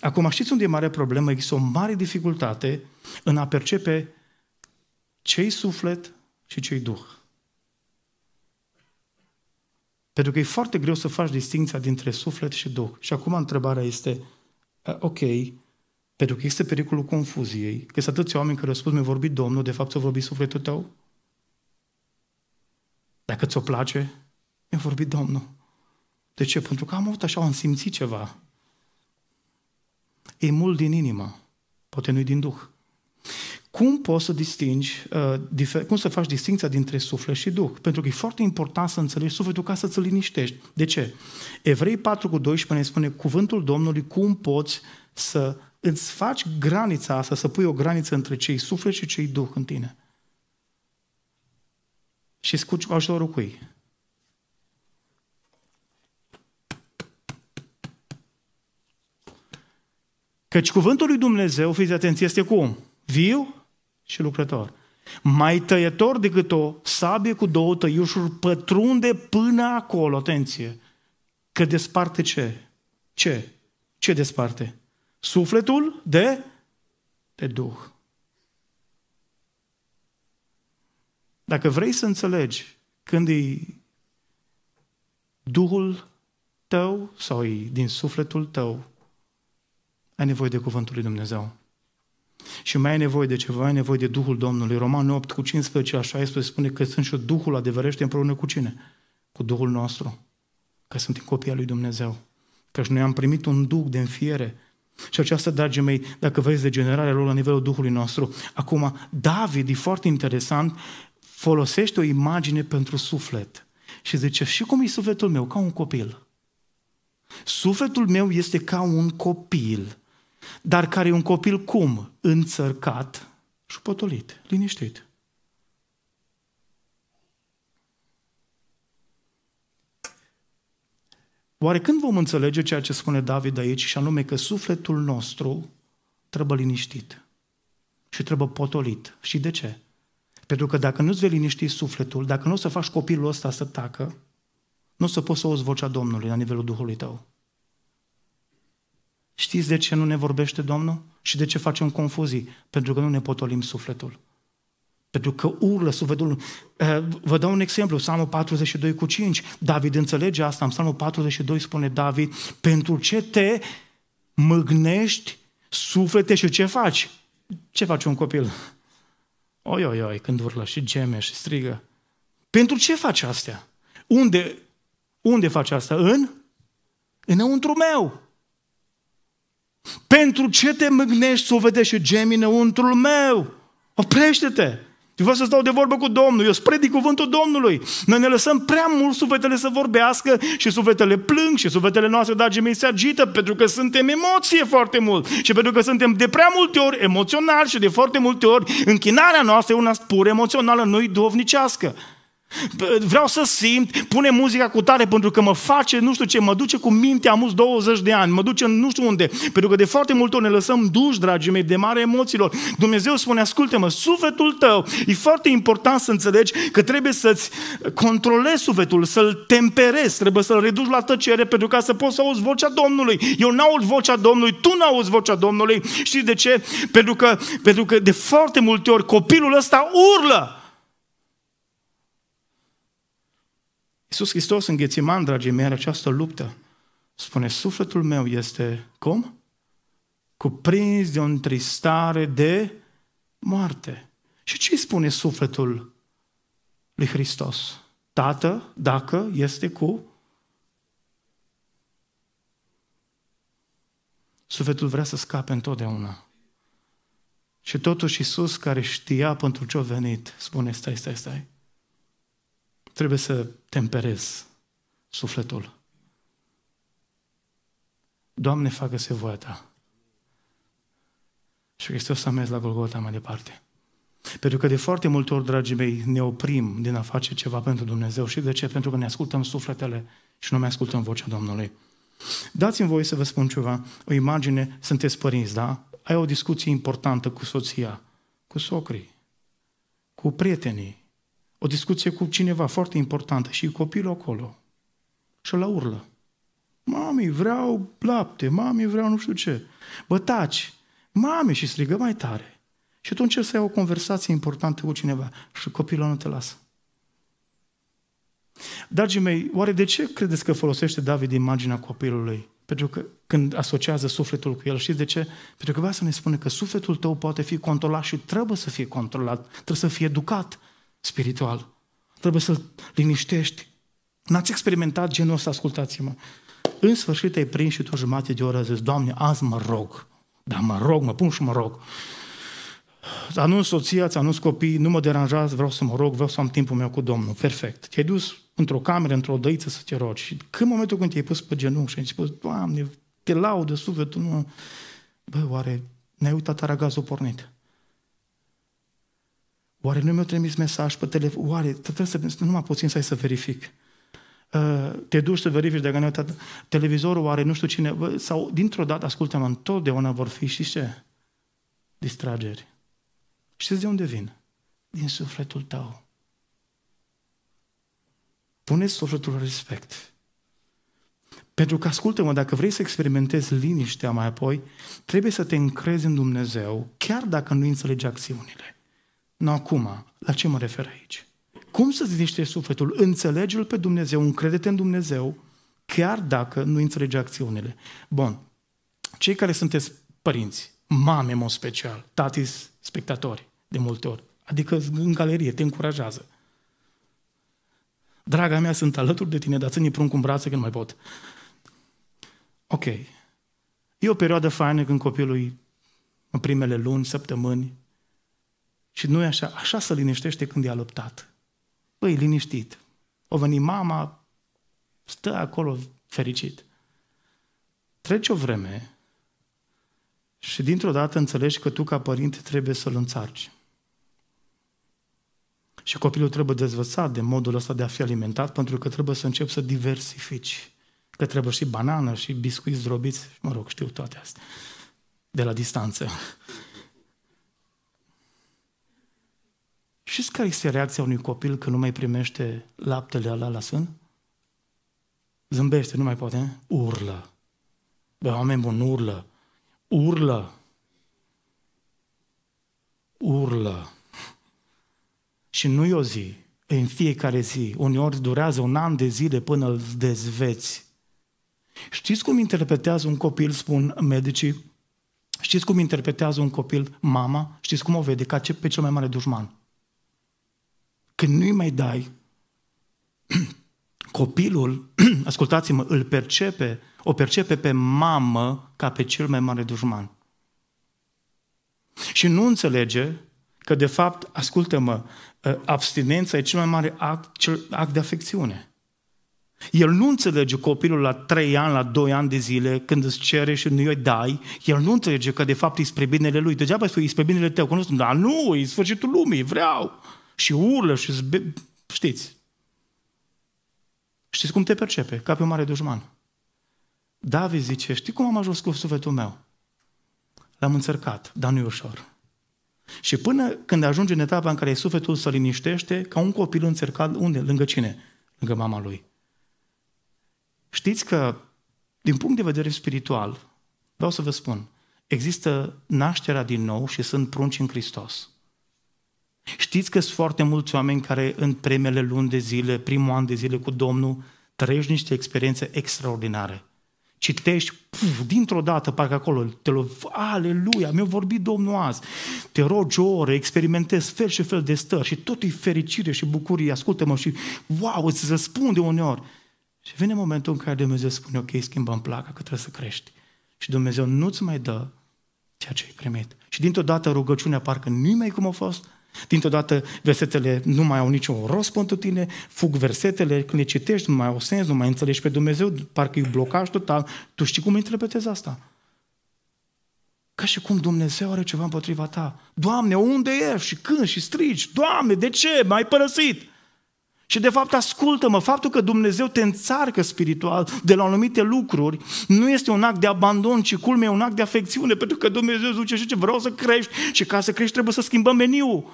Acum știți unde e mare problemă? Există o mare dificultate în a percepe ce suflet și ce duh. Pentru că e foarte greu să faci distinția dintre suflet și duh. Și acum întrebarea este, eh, ok, pentru că este pericolul confuziei, că sunt atâția oameni care spus, mi-a vorbit Domnul, de fapt ți-a vorbit sufletul tău. Dacă ți-o place, mi-a vorbit Domnul. De ce? Pentru că am avut așa, am simțit ceva. E mult din inimă, poate nu din Duh. Cum poți să distingi, uh, cum să faci distinția dintre suflet și Duh? Pentru că e foarte important să înțelegi sufletul ca să-ți liniștești. De ce? Evrei 4 cu 12 ne spune cuvântul Domnului cum poți să îți faci granița asta, să pui o graniță între cei suflet și cei duh în tine. Și scuci cu ajutorul cui? Căci cuvântul lui Dumnezeu, fiți atenți, este cum? Viu și lucrător. Mai tăietor decât o sabie cu două tăiușuri pătrunde până acolo, atenție, că desparte ce? Ce? Ce desparte? Sufletul de, de Duh. Dacă vrei să înțelegi când e Duhul tău sau e din sufletul tău, ai nevoie de Cuvântul lui Dumnezeu. Și mai ai nevoie de ceva, ai nevoie de Duhul Domnului. Roman 8 cu 15 la 16 spune că sunt și Duhul adevărește împreună cu cine? Cu Duhul nostru. Că suntem copii al lui Dumnezeu. Că și noi am primit un Duh de înfiere și aceasta, dragii mei, dacă vezi degenerarea lor la nivelul Duhului nostru. Acum, David, e foarte interesant, folosește o imagine pentru suflet. Și zice, și cum e sufletul meu? Ca un copil. Sufletul meu este ca un copil, dar care e un copil cum? Înțărcat și potolit, liniștit. Oare când vom înțelege ceea ce spune David aici, și anume că sufletul nostru trebuie liniștit și trebuie potolit? Și de ce? Pentru că dacă nu-ți vei liniști sufletul, dacă nu o să faci copilul ăsta să tacă, nu o să poți să auzi vocea Domnului la nivelul Duhului tău. Știți de ce nu ne vorbește Domnul? Și de ce facem confuzii? Pentru că nu ne potolim sufletul. Pentru că urlă sufletul. Eh, vă dau un exemplu, Psalmul 42 cu 5. David înțelege asta. În Psalmul 42 spune David, pentru ce te măgnești suflete și ce faci? Ce face un copil? Oi, oi, oi, când urlă și geme și strigă. Pentru ce faci astea? Unde, unde faci asta? În? Înăuntru meu. Pentru ce te măgnești suflete și gemi înăuntru meu? Oprește-te! Eu vreau să stau de vorbă cu Domnul, eu spredic cuvântul Domnului. Noi ne lăsăm prea mult sufletele să vorbească și sufletele plâng și sufletele noastre, dragii mei, se agită pentru că suntem emoție foarte mult și pentru că suntem de prea multe ori emoționali și de foarte multe ori închinarea noastră e una pur emoțională, nu-i dovnicească vreau să simt, pune muzica cu tare pentru că mă face, nu știu ce, mă duce cu mintea amuz 20 de ani, mă duce nu știu unde, pentru că de foarte multe ori ne lăsăm duși, dragii mei, de mare emoțiilor. Dumnezeu spune, ascultă-mă, sufletul tău, e foarte important să înțelegi că trebuie să-ți controlezi sufletul, să-l temperezi, trebuie să-l reduci la tăcere pentru ca să poți să auzi vocea Domnului. Eu n-aud vocea Domnului, tu n-auzi vocea Domnului. Știi de ce? Pentru că, pentru că de foarte multe ori copilul ăsta urlă Iisus Hristos în Ghețiman, dragii mei, are această luptă. Spune, sufletul meu este, cum? Cuprins de o întristare de moarte. Și ce spune sufletul lui Hristos? Tată, dacă este cu Sufletul vrea să scape întotdeauna. Și totuși Iisus, care știa pentru ce a venit, spune, stai, stai, stai trebuie să temperez sufletul. Doamne, facă-se voia Ta. Și că este o să mers la Golgota mai departe. Pentru că de foarte multe ori, dragii mei, ne oprim din a face ceva pentru Dumnezeu. Și de ce? Pentru că ne ascultăm sufletele și nu mai ascultăm vocea Domnului. Dați-mi voie să vă spun ceva. O imagine, sunteți părinți, da? Ai o discuție importantă cu soția, cu socrii, cu prietenii, o discuție cu cineva foarte importantă și copilul acolo. Și la urlă. Mami, vreau lapte, mami, vreau nu știu ce. Bă, taci. Mami, și strigă mai tare. Și tu încerci să ai o conversație importantă cu cineva și copilul nu te lasă. Dragii mei, oare de ce credeți că folosește David imaginea copilului? Pentru că când asociază sufletul cu el, știți de ce? Pentru că vrea să ne spune că sufletul tău poate fi controlat și trebuie să fie controlat, trebuie să fie educat, spiritual. Trebuie să-l liniștești. N-ați experimentat genul ăsta, ascultați-mă. În sfârșit ai prins și tu jumate de oră, zis Doamne, azi mă rog. Da, mă rog, mă pun și mă rog. Anunț soția, ți anunț copii, nu mă deranjați, vreau să mă rog, vreau să am timpul meu cu Domnul. Perfect. Te-ai dus într-o cameră, într-o dăiță să te rogi. Și când momentul când te-ai pus pe genunchi și ai spus, Doamne, te laudă sufletul, nu... Bă, oare ne-ai uitat aragazul pornit? Oare nu mi-a trimis mesaj pe telefon? Oare trebuie să nu numai puțin să ai să verific. Ă, te duci să verifici dacă nu uitat televizorul, oare nu știu cine, sau dintr-o dată, ascultă mă întotdeauna vor fi și ce? Distrageri. Știți de unde vin? Din sufletul tău. Pune sufletul respect. Pentru că, ascultă-mă, dacă vrei să experimentezi liniștea mai apoi, trebuie să te încrezi în Dumnezeu, chiar dacă nu înțelegi acțiunile. Nu acum. La ce mă refer aici? Cum să-ți sufletul? Înțelege-l pe Dumnezeu, încredete în Dumnezeu, chiar dacă nu înțelege acțiunile. Bun. Cei care sunteți părinți, mame, în special, tati spectatori, de multe ori, adică în galerie, te încurajează. Draga mea, sunt alături de tine, dar ține pruncul în brațe când mai pot. Ok. E o perioadă faină când copilul în primele luni, săptămâni, și nu e așa, așa se liniștește când i-a luptat. Păi, liniștit. O veni mama, stă acolo fericit. Trece o vreme și dintr-o dată înțelegi că tu ca părinte trebuie să-l înțarci. Și copilul trebuie dezvățat de modul ăsta de a fi alimentat, pentru că trebuie să începi să diversifici. Că trebuie și banană, și biscuiți zdrobiți, mă rog, știu toate astea, de la distanță. Știți care este reacția unui copil când nu mai primește laptele ala la sân? Zâmbește, nu mai poate, ne? Eh? urlă. Bă, oameni buni, urlă. Urlă. Urlă. Și nu e o zi, e în fiecare zi. Uneori durează un an de zile până îl dezveți. Știți cum interpretează un copil, spun medicii? Știți cum interpretează un copil mama? Știți cum o vede? Ca pe cel mai mare dușman. Când nu-i mai dai, <clears throat> copilul, <clears throat> ascultați-mă, îl percepe, o percepe pe mamă ca pe cel mai mare dușman. Și nu înțelege că, de fapt, ascultă-mă, ă, abstinența e cel mai mare act, cel, act de afecțiune. El nu înțelege copilul la 3 ani, la 2 ani de zile, când îți cere și nu-i dai, el nu înțelege că de fapt e spre binele lui. Degeaba spui, e spre binele tău, cunosc, dar nu, e sfârșitul lumii, vreau și urlă și zbe... știți. Știți cum te percepe? Ca pe un mare dușman. David zice, știi cum am ajuns cu sufletul meu? L-am înțărcat, dar nu ușor. Și până când ajunge în etapa în care sufletul se liniștește, ca un copil înțărcat, unde? Lângă cine? Lângă mama lui. Știți că, din punct de vedere spiritual, vreau să vă spun, există nașterea din nou și sunt prunci în Hristos. Știți că sunt foarte mulți oameni care în primele luni de zile, primul an de zile cu Domnul, trăiești niște experiențe extraordinare. Citești, puf, dintr-o dată, parcă acolo, te lo... Aleluia, mi-a vorbit Domnul azi. Te rogi o oră, experimentezi fel și fel de stări și tot e fericire și bucurie. Ascultă-mă și, wow, îți răspunde uneori. Și vine momentul în care Dumnezeu spune, ok, schimbăm placa, că trebuie să crești. Și Dumnezeu nu-ți mai dă ceea ce ai primit. Și dintr-o dată rugăciunea parcă Nimeni cum a fost, Dintr-o dată versetele nu mai au niciun rost pentru tine, fug versetele, când le citești nu mai au sens, nu mai înțelegi pe Dumnezeu, parcă e blocaj total. Tu știi cum interpretezi asta? Ca și cum Dumnezeu are ceva împotriva ta. Doamne, unde ești? Și când? Și strigi. Doamne, de ce? M-ai părăsit? Și de fapt, ascultă-mă, faptul că Dumnezeu te înțarcă spiritual de la anumite lucruri nu este un act de abandon, ci culme, un act de afecțiune, pentru că Dumnezeu zice și ce vreau să crești și ca să crești trebuie să schimbăm meniul.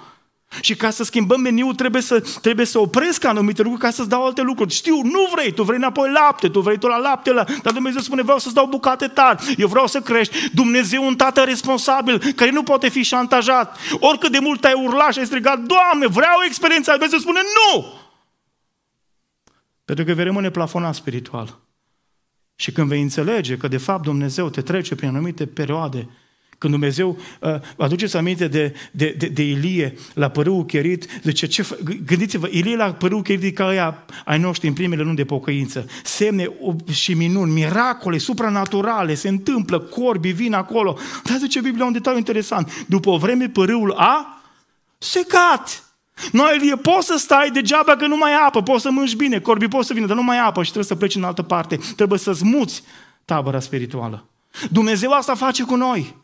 Și ca să schimbăm meniul trebuie să, trebuie să opresc anumite lucruri ca să-ți dau alte lucruri. Știu, nu vrei, tu vrei înapoi lapte, tu vrei tu la lapte, la... dar Dumnezeu spune vreau să-ți dau bucate tari, eu vreau să crești. Dumnezeu un tată responsabil care nu poate fi șantajat. Oricât de mult ai urlat și ai strigat, Doamne, vreau experiența, Dumnezeu spune nu! Pentru că vei rămâne plafonat spiritual. Și când vei înțelege că de fapt Dumnezeu te trece prin anumite perioade, când Dumnezeu, uh, aduceți aminte de, de, de, de Ilie la părâul cherit, zice, ce, gândiți-vă, Ilie la părâul cherit ca aia ai noștri în primele luni de pocăință. Semne și minuni, miracole supranaturale se întâmplă, corbi vin acolo. Dar zice Biblia un detaliu interesant. După o vreme părâul a secat. Noi poți să stai degeaba că nu mai ai apă, poți să mânci bine, corbi poți să vină, dar nu mai ai apă și trebuie să pleci în altă parte. Trebuie să-ți muți tabăra spirituală. Dumnezeu asta face cu noi.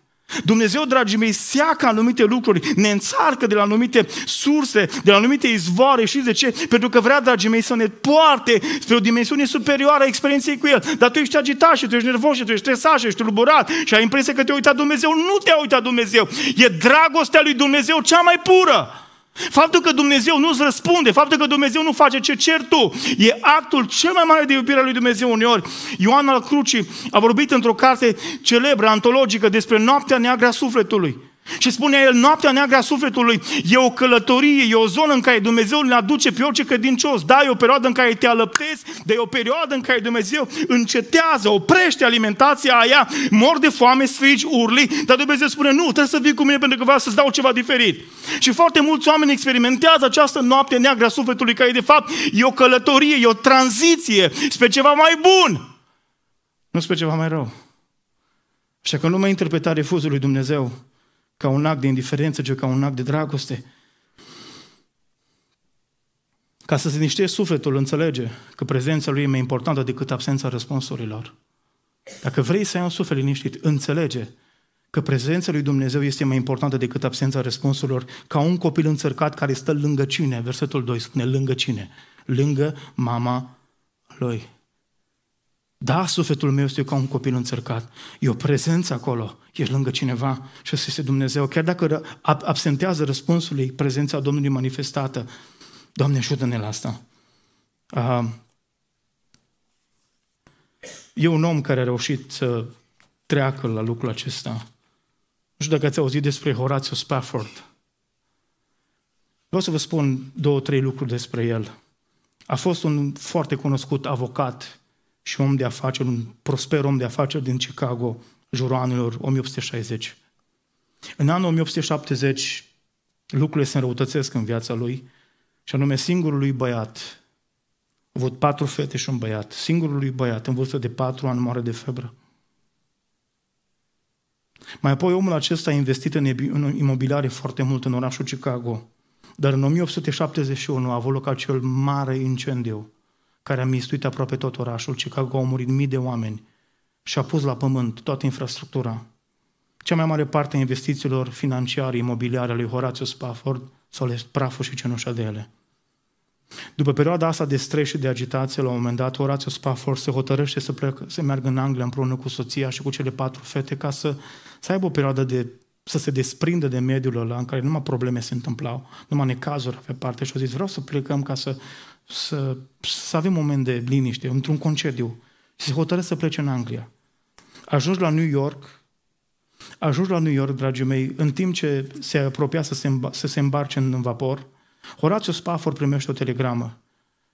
Dumnezeu, dragii mei, seacă anumite lucruri, ne înțarcă de la anumite surse, de la anumite izvoare. și de ce? Pentru că vrea, dragii mei, să ne poarte spre o dimensiune superioară a experienței cu El. Dar tu ești agitat și tu ești nervos și tu ești stresat și ești tulburat și ai impresia că te-a uitat Dumnezeu. Nu te-a uitat Dumnezeu. E dragostea lui Dumnezeu cea mai pură. Faptul că Dumnezeu nu-ți răspunde, faptul că Dumnezeu nu face ce cer tu, e actul cel mai mare de iubire a lui Dumnezeu uneori. Ioan al Crucii a vorbit într-o carte celebră, antologică, despre noaptea neagră a sufletului. Și spune el, noaptea neagră a sufletului e o călătorie, e o zonă în care Dumnezeu ne aduce pe orice credincios. Da, e o perioadă în care te alăptezi, de e o perioadă în care Dumnezeu încetează, oprește alimentația aia, mor de foame, strigi, urli, dar Dumnezeu spune, nu, trebuie să vii cu mine pentru că vreau să-ți dau ceva diferit. Și foarte mulți oameni experimentează această noapte neagră a sufletului, care de fapt e o călătorie, e o tranziție spre ceva mai bun, nu spre ceva mai rău. Așa că nu mai interpreta refuzul lui Dumnezeu ca un act de indiferență, ci ca un act de dragoste. Ca să se niște sufletul, înțelege că prezența lui e mai importantă decât absența răspunsurilor. Dacă vrei să ai un suflet liniștit, înțelege că prezența lui Dumnezeu este mai importantă decât absența răspunsurilor, ca un copil înțărcat care stă lângă cine, versetul 2 spune, lângă cine? Lângă mama lui. Da, sufletul meu este ca un copil înțărcat. E o prezență acolo. Ești lângă cineva și ăsta este Dumnezeu. Chiar dacă absentează răspunsul ei, prezența Domnului manifestată. Doamne, ajută-ne la asta. Uh, e un om care a reușit să treacă la lucrul acesta. Nu știu dacă ați auzit despre Horatio Spafford. Vreau să vă spun două, trei lucruri despre el. A fost un foarte cunoscut avocat și om de afaceri, un prosper om de afaceri din Chicago, jurul anilor 1860. În anul 1870, lucrurile se înrăutățesc în viața lui și anume singurul lui băiat, a avut patru fete și un băiat, singurul lui băiat, în vârstă de patru ani, moare de febră. Mai apoi omul acesta a investit în imobiliare foarte mult în orașul Chicago, dar în 1871 a avut loc acel mare incendiu care a mistuit aproape tot orașul. Chicago au murit mii de oameni și a pus la pământ toată infrastructura. Cea mai mare parte a investițiilor financiare imobiliare ale lui Horatio Spafford sau le praful și cenușa de ele. După perioada asta de stres și de agitație, la un moment dat, Horatio Spafford se hotărăște să, plec, să meargă în Anglia împreună cu soția și cu cele patru fete ca să, să aibă o perioadă de să se desprindă de mediul ăla în care numai probleme se întâmplau, numai necazuri pe parte și au zis vreau să plecăm ca să să, să avem un moment de liniște, într-un concediu, și se hotărăsc să plece în Anglia. Ajungi la New York, ajungi la New York, dragii mei, în timp ce se apropia să se, îmba- să se îmbarce în, în vapor, Horatio Spafford primește o telegramă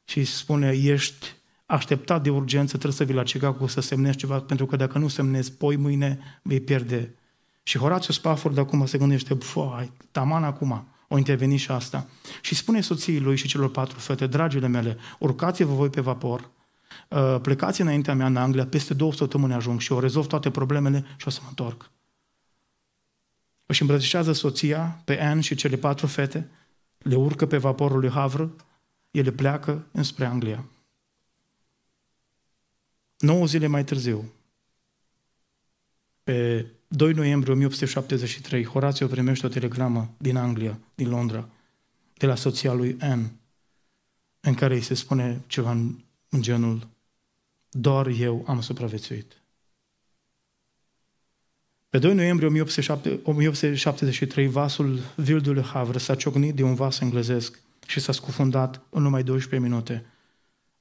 și spune, ești așteptat de urgență, trebuie să vii la Chicago să semnezi ceva, pentru că dacă nu semnezi, poi mâine vei pierde. Și Horatio Spafford acum se gândește, fai, taman acum, o interveni și asta. Și spune soției lui și celor patru fete, dragile mele, urcați-vă voi pe vapor, uh, plecați înaintea mea în Anglia, peste două săptămâni ajung și o rezolv toate problemele și o să mă întorc. Își îmbrățișează soția pe Anne și cele patru fete, le urcă pe vaporul lui Havre, ele pleacă înspre Anglia. Nouă zile mai târziu, pe 2 noiembrie 1873, Horatio primește o telegramă din Anglia, din Londra, de la soția lui Anne, în care îi se spune ceva în, în genul Doar eu am supraviețuit. Pe 2 noiembrie 1873, vasul Vildul Havre s-a ciocnit de un vas englezesc și s-a scufundat în numai 12 minute.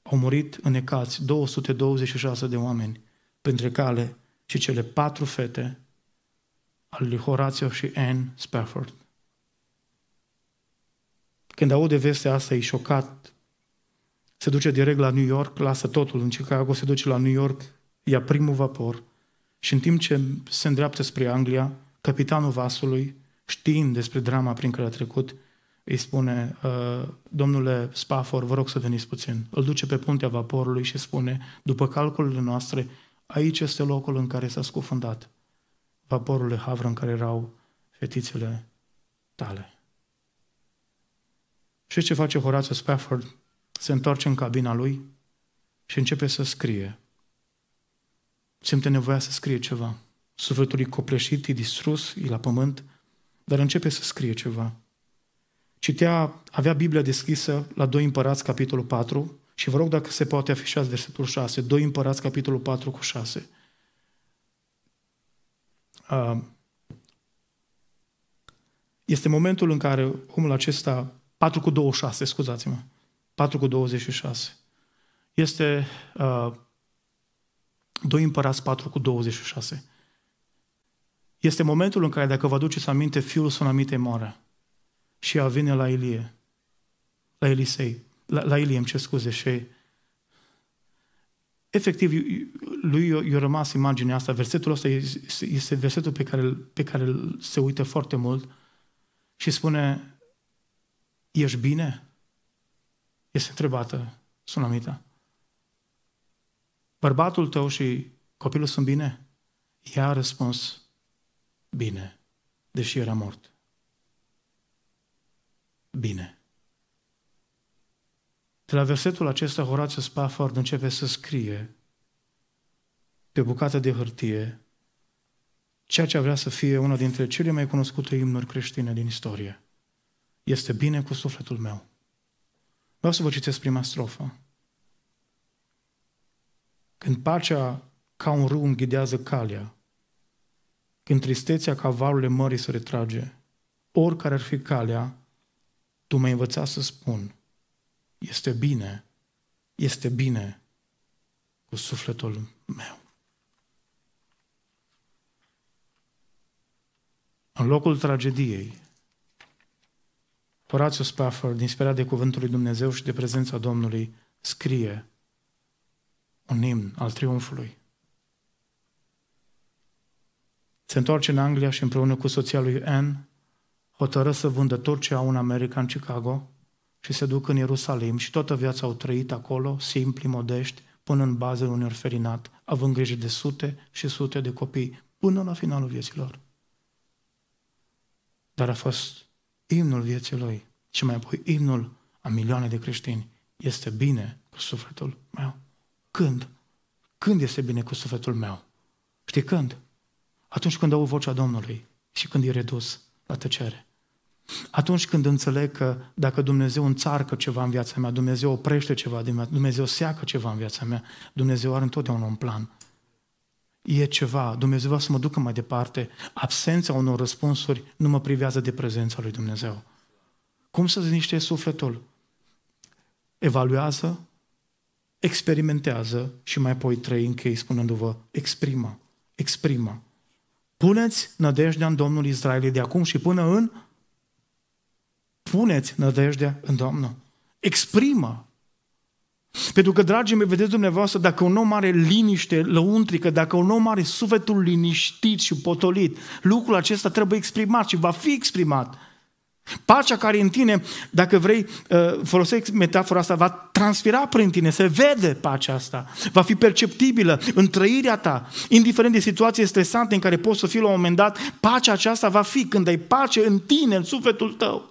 Au murit înecați 226 de oameni, printre care și cele patru fete al lui Horatio și Anne Spafford. Când aude vestea asta, e șocat. Se duce direct la New York, lasă totul în Chicago, se duce la New York, ia primul vapor și în timp ce se îndreaptă spre Anglia, capitanul vasului, știind despre drama prin care a trecut, îi spune, uh, domnule Spafor, vă rog să veniți puțin. Îl duce pe puntea vaporului și spune, după calculele noastre, aici este locul în care s-a scufundat vaporul havră în care erau fetițele tale. Și ce face Horatio Spafford? Se întoarce în cabina lui și începe să scrie. Simte nevoia să scrie ceva. Sufletul e copleșit, e distrus, e la pământ, dar începe să scrie ceva. Citea, avea Biblia deschisă la 2 Împărați, capitolul 4, și vă rog dacă se poate afișați versetul 6, 2 Împărați, capitolul 4 cu 6. Um, este momentul în care omul acesta, 4 cu 26, scuzați-mă, 4 cu 26, este uh, 2 împărați 4 cu 26. Este momentul în care, dacă vă aduceți aminte, fiul Sonamitei moare și ea vine la Ilie, la Elisei, la, la Ilie, îmi ce scuze, și efectiv, lui i-a rămas imaginea asta, versetul ăsta este versetul pe care, pe care se uită foarte mult și spune, ești bine? Este întrebată sunamita. Bărbatul tău și copilul sunt bine? Ea a răspuns, bine, deși era mort. Bine. De la versetul acesta, Horatiu Spafford începe să scrie pe bucată de hârtie ceea ce vrea să fie una dintre cele mai cunoscute imnuri creștine din istorie. Este bine cu sufletul meu. Vreau să vă citesc prima strofă. Când pacea ca un râu îmi ghidează calea, când tristețea ca valurile mării se retrage, oricare ar fi calea, tu mă ai învățat să spun – este bine, este bine cu sufletul meu. În locul tragediei, Horatiu Spafford, inspirat de Cuvântul lui Dumnezeu și de prezența Domnului, scrie un imn al triumfului. Se întoarce în Anglia și împreună cu soția lui Anne hotără să vândă tot ce au în America, în Chicago, și se duc în Ierusalim și toată viața au trăit acolo, simpli, modești, până în bază unui orferinat, având grijă de sute și sute de copii, până la finalul vieților. Dar a fost imnul vieții lui și mai apoi imnul a milioane de creștini. Este bine cu sufletul meu. Când? Când este bine cu sufletul meu? Știi când? Atunci când au vocea Domnului și când e redus la tăcere. Atunci când înțeleg că dacă Dumnezeu înțarcă ceva în viața mea, Dumnezeu oprește ceva din viața Dumnezeu seacă ceva în viața mea, Dumnezeu are întotdeauna un plan. E ceva, Dumnezeu va să mă ducă mai departe. Absența unor răspunsuri nu mă privează de prezența lui Dumnezeu. Cum să-ți sufletul? Evaluează, experimentează și mai apoi trei închei spunându-vă, exprimă, exprimă. Puneți nădejdea în Domnul Israel de acum și până în Puneți nădejdea în Domnul. Exprimă. Pentru că, dragii mei, vedeți dumneavoastră, dacă un om are liniște lăuntrică, dacă un om are sufletul liniștit și potolit, lucrul acesta trebuie exprimat și va fi exprimat. Pacea care în tine, dacă vrei, uh, folosesc metafora asta, va transpira prin tine, se vede pacea asta, va fi perceptibilă în trăirea ta, indiferent de situații stresante în care poți să fii la un moment dat, pacea aceasta va fi când ai pace în tine, în sufletul tău.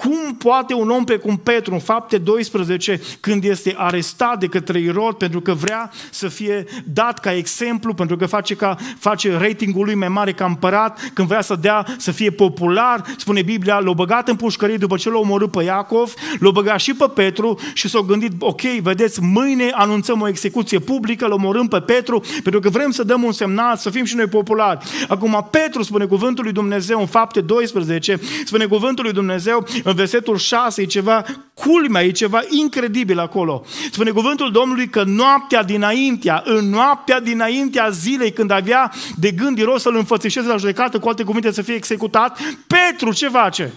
Cum poate un om pe cum Petru, în fapte 12, când este arestat de către Irod pentru că vrea să fie dat ca exemplu, pentru că face, ca, face ratingul lui mai mare ca împărat, când vrea să dea să fie popular, spune Biblia, l-a băgat în pușcărie după ce l-a omorât pe Iacov, l-a băgat și pe Petru și s-a gândit, ok, vedeți, mâine anunțăm o execuție publică, l omorâm pe Petru, pentru că vrem să dăm un semnal, să fim și noi populari. Acum, Petru spune cuvântul lui Dumnezeu în fapte 12, spune cuvântul lui Dumnezeu în versetul 6 e ceva culmea, e ceva incredibil acolo. Spune cuvântul Domnului că noaptea dinaintea, în noaptea dinaintea zilei când avea de gând rost să-l înfățișeze la judecată, cu alte cuvinte să fie executat, Petru ce face?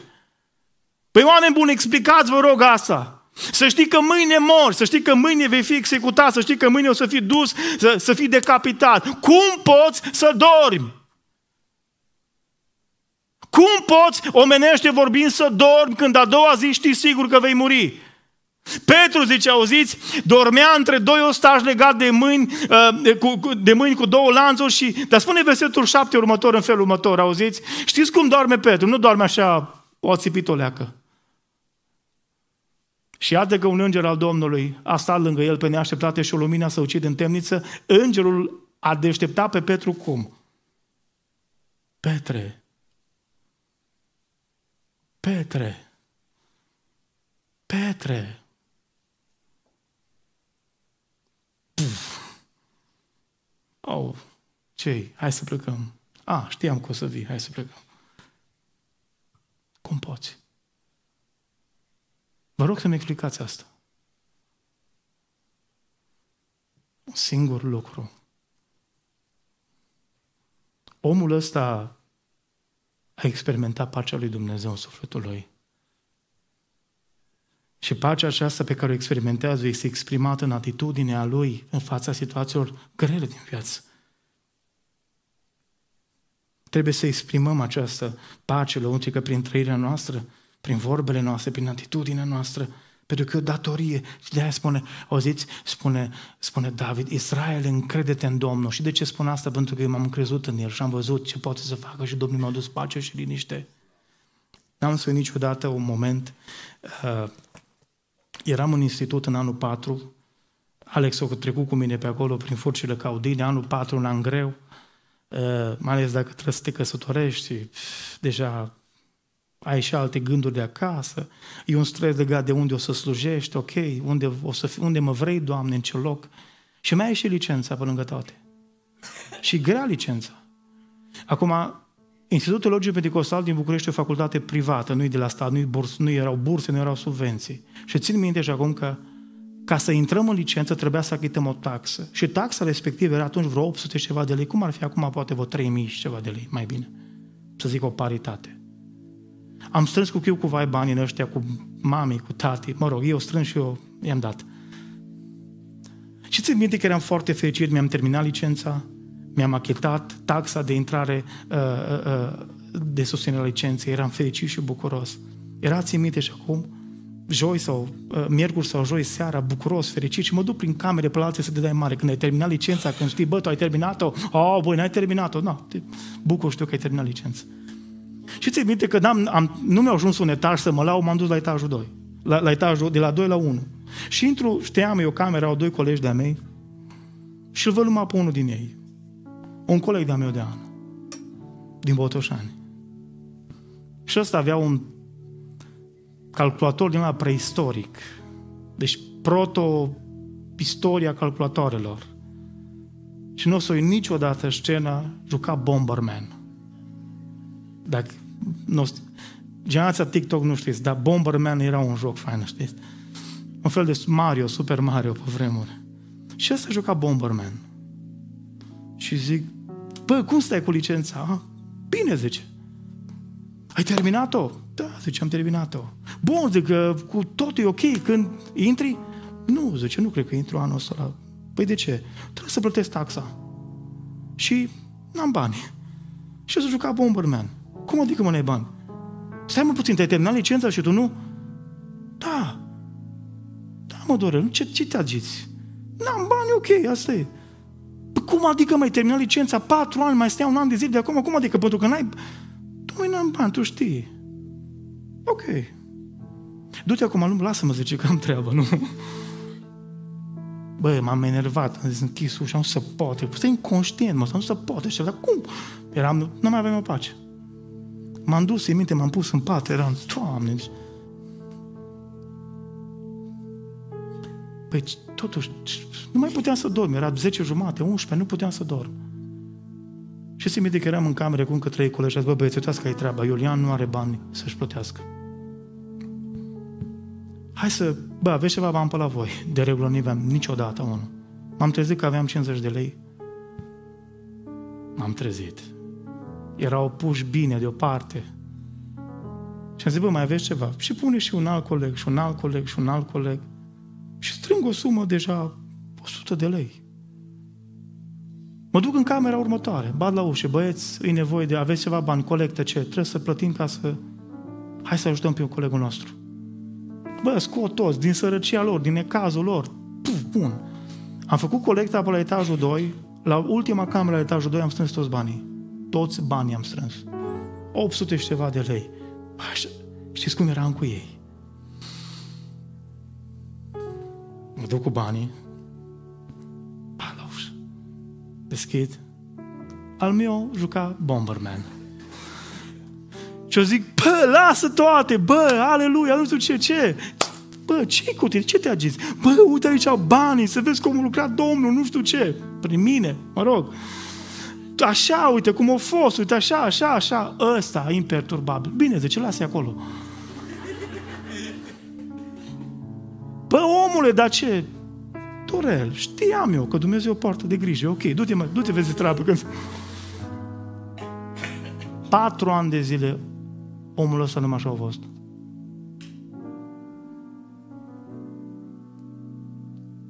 Păi oameni buni, explicați vă rog asta. Să știi că mâine mori, să știi că mâine vei fi executat, să știi că mâine o să fii dus, să, să fii decapitat. Cum poți să dormi? Cum poți, omenește vorbind, să dormi când a doua zi știi sigur că vei muri? Petru, zice, auziți, dormea între doi ostași legat de mâini, uh, cu, de mâini cu două lanțuri și... Dar spune versetul 7 următor în felul următor, auziți? Știți cum doarme Petru? Nu doarme așa o ațipit o leacă. Și iată că un înger al Domnului a stat lângă el pe neașteptate și o lumină să ucide în temniță. Îngerul a deșteptat pe Petru cum? Petre, Petre, Petre, Puf. Au, cei, hai să plecăm. A, știam că o să vii, hai să plecăm. Cum poți? Vă rog să-mi explicați asta. Un singur lucru. Omul ăsta a experimentat pacea lui Dumnezeu în sufletul lui. Și pacea aceasta pe care o experimentează este exprimată în atitudinea lui în fața situațiilor grele din viață. Trebuie să exprimăm această pace lăuntrică prin trăirea noastră, prin vorbele noastre, prin atitudinea noastră, pentru că e o datorie. Și de-aia spune, auziți, spune, spune David, Israel, încredete în Domnul. Și de ce spun asta? Pentru că m-am crezut în el și am văzut ce poate să facă și Domnul mi-a dus pace și liniște. N-am să niciodată un moment. Uh, eram în institut în anul 4, Alex a trecut cu mine pe acolo prin furcile caudine, anul 4, un an greu, uh, mai ales dacă trebuie să te căsătorești, pf, deja ai și alte gânduri de acasă, e un stres legat de unde o să slujești, ok, unde, o să, unde mă vrei, Doamne, în ce loc. Și mai ai și licența pe lângă toate. <laughs> Și grea licența. Acum, Institutul Logic Pentecostal din București e o facultate privată, nu e de la stat, nu, burs, nu erau burse, nu erau subvenții. Și țin minte și acum că ca să intrăm în licență trebuia să achităm o taxă. Și taxa respectivă era atunci vreo 800 și ceva de lei. Cum ar fi acum poate vreo 3000 și ceva de lei, mai bine. Să zic o paritate. Am strâns cu chiu vai banii ăștia cu mami, cu tati, mă rog, eu strâns și eu i-am dat. Și țin minte că eram foarte fericit, mi-am terminat licența, mi-am achitat taxa de intrare uh, uh, uh de susținere licenței, eram fericit și bucuros. Era țin minte și acum, joi sau uh, miercuri sau joi seara, bucuros, fericit și mă duc prin camere pe la alții să te dai mare. Când ai terminat licența, când știi, bă, tu ai terminat-o, oh, băi, n-ai terminat-o, nu, no, te bucur, știu că ai terminat licența. Și ți minte că am am, nu mi-a ajuns un etaj să mă lau, m-am dus la etajul 2. La, la etajul de la 2 la 1. Și intru, știam eu camera, au doi colegi de-a mei și îl văd numai pe unul din ei. Un coleg de-a meu de an. Din Botoșani. Și ăsta avea un calculator din la preistoric. Deci proto-istoria calculatoarelor. Și nu o să uit niciodată scena juca Bomberman. Dacă nu știu, generația TikTok nu știți, dar Bomberman era un joc fain, știți? Un fel de Mario, Super Mario pe vremuri. Și ăsta juca Bomberman. Și zic, bă, cum stai cu licența? bine, zice. Ai terminat-o? Da, zice, am terminat-o. Bun, zic, că cu totul e ok când intri? Nu, zice, nu cred că intru anul ăsta la... Păi de ce? Trebuie să plătesc taxa. Și n-am bani. Și o să juca Bomberman. Cum adică mă n-ai bani? Stai mă puțin, te-ai terminat licența și tu nu? Da. Da, mă, Nu ce, ce te agiți? N-am bani, ok, asta e. Păi cum adică mai terminat licența? Patru ani, mai stai un an de zi de acum, cum adică? Pentru că n-ai... Tu n-am bani, tu știi. Ok. Du-te acum, nu, lasă-mă, zice, că am treabă, nu? Bă, m-am enervat, am zis, închis ușa, nu se poate. Stai inconștient, mă, nu se poate. Și dar cum? Eram, nu mai avem o pace. M-am dus, în minte, m-am pus în pat, eram, Doamne, deci- Păi totuși, nu mai puteam să dorm, era 10 jumate, 11, nu puteam să dorm. Și se că eram în cameră cu încă trei colegi, bă băieți, uitați că e treaba, Iulian nu are bani să-și plătească. Hai să, bă, aveți ceva bani pe la voi. De regulă nu aveam niciodată unul. M-am trezit că aveam 50 de lei. M-am trezit erau puși bine deoparte. Și am zis, bă, mai aveți ceva? Și pune și un alt coleg, și un alt coleg, și un alt coleg. Și strâng o sumă deja 100 de lei. Mă duc în camera următoare, bat la ușă, băieți, e nevoie de, aveți ceva bani, colectă ce, trebuie să plătim ca să, hai să ajutăm pe un colegul nostru. Bă, scot toți, din sărăcia lor, din necazul lor, puf, bun. Am făcut colecta pe la etajul 2, la ultima cameră la etajul 2 am strâns toți banii toți banii am strâns. 800 și ceva de lei. Așa, știți cum eram cu ei? Mă duc cu banii, Palos. deschid, al meu juca Bomberman. Și eu zic, bă, lasă toate, bă, aleluia, nu știu ce, ce. Bă, ce cu tine? Ce te agiți? Bă, uite aici banii, să vezi cum a lucrat Domnul, nu știu ce. Prin mine, mă rog așa, uite cum a fost, uite așa, așa, așa, ăsta, imperturbabil. Bine, zice, lasă acolo. Bă, omule, dar ce? Dorel, știam eu că Dumnezeu poartă de grijă. Ok, du-te, mă, du-te, vezi treabă. Când... Patru ani de zile omul ăsta numai așa a fost.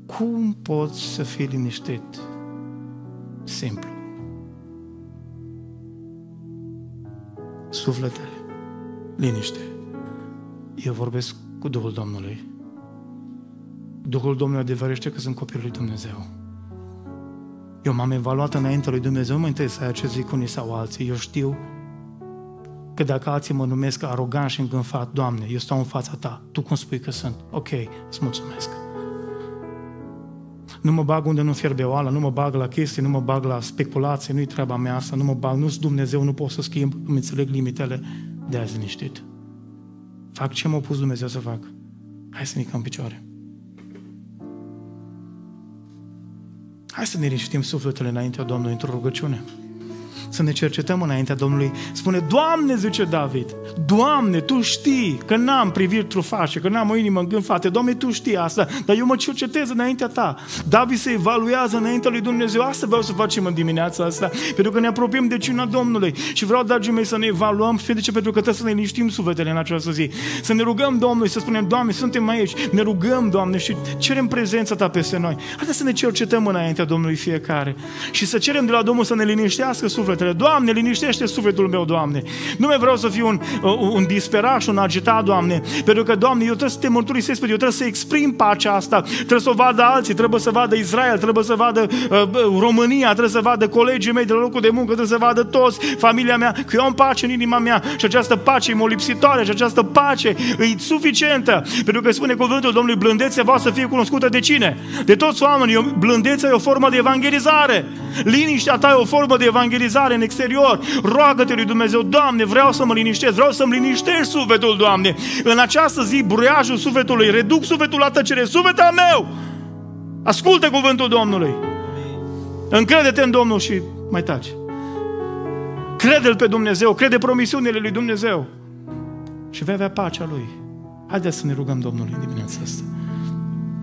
Cum poți să fii liniștit? Simplu. Suflete, liniște. Eu vorbesc cu Duhul Domnului. Duhul Domnului adevărește că sunt copilul lui Dumnezeu. Eu m-am evaluat înainte lui Dumnezeu, mă interesa ce zic unii sau alții. Eu știu că dacă alții mă numesc arogan și îngânfat, Doamne, eu stau în fața Ta, Tu cum spui că sunt, ok, îți mulțumesc nu mă bag unde nu fierbe oala, nu mă bag la chestii, nu mă bag la speculații, nu-i treaba mea asta, nu mă bag, nu-s Dumnezeu, nu pot să schimb, îmi înțeleg limitele, de azi liniștit. Fac ce m-a pus Dumnezeu să fac. Hai să ne în picioare. Hai să ne liniștim sufletele înaintea Domnului într-o rugăciune să ne cercetăm înaintea Domnului. Spune, Doamne, zice David, Doamne, Tu știi că n-am priviri trufașe, că n-am o inimă îngânfată. Doamne, Tu știi asta, dar eu mă cercetez înaintea Ta. David se evaluează înaintea lui Dumnezeu. Asta vreau să facem în dimineața asta, pentru că ne apropiem de cina Domnului. Și vreau, dragii mei, să ne evaluăm. Și de ce? Pentru că trebuie să ne liniștim sufletele în această zi. Să ne rugăm Domnului, să spunem, Doamne, suntem aici, ne rugăm, Doamne, și cerem prezența Ta peste noi. Haideți să ne cercetăm înaintea Domnului fiecare și să cerem de la Domnul să ne liniștească sufletele sufletele. Doamne, liniștește sufletul meu, Doamne. Nu mai vreau să fiu un, un disperat și un agitat, Doamne, pentru că, Doamne, eu trebuie să te mărturisesc, eu trebuie să exprim pacea asta, trebuie să o vadă alții, trebuie să vadă Israel, trebuie să vadă uh, România, trebuie să vadă colegii mei de la locul de muncă, trebuie să vadă toți, familia mea, că eu am pace în inima mea și această pace e molipsitoare și această pace e suficientă, pentru că spune cuvântul Domnului, blândețea va să fie cunoscută de cine? De toți oamenii, blândețea e o formă de evangelizare, liniștea ta e o formă de evangelizare, în exterior. Roagă-te lui Dumnezeu, Doamne, vreau să mă liniștesc, vreau să-mi liniștești sufletul, Doamne. În această zi, bruiajul sufletului, reduc sufletul la tăcere, sufletul meu! Ascultă cuvântul Domnului. Încrede-te în Domnul și mai taci. Crede-L pe Dumnezeu, crede promisiunile lui Dumnezeu și vei avea pacea Lui. Haideți să ne rugăm Domnului în dimineața asta.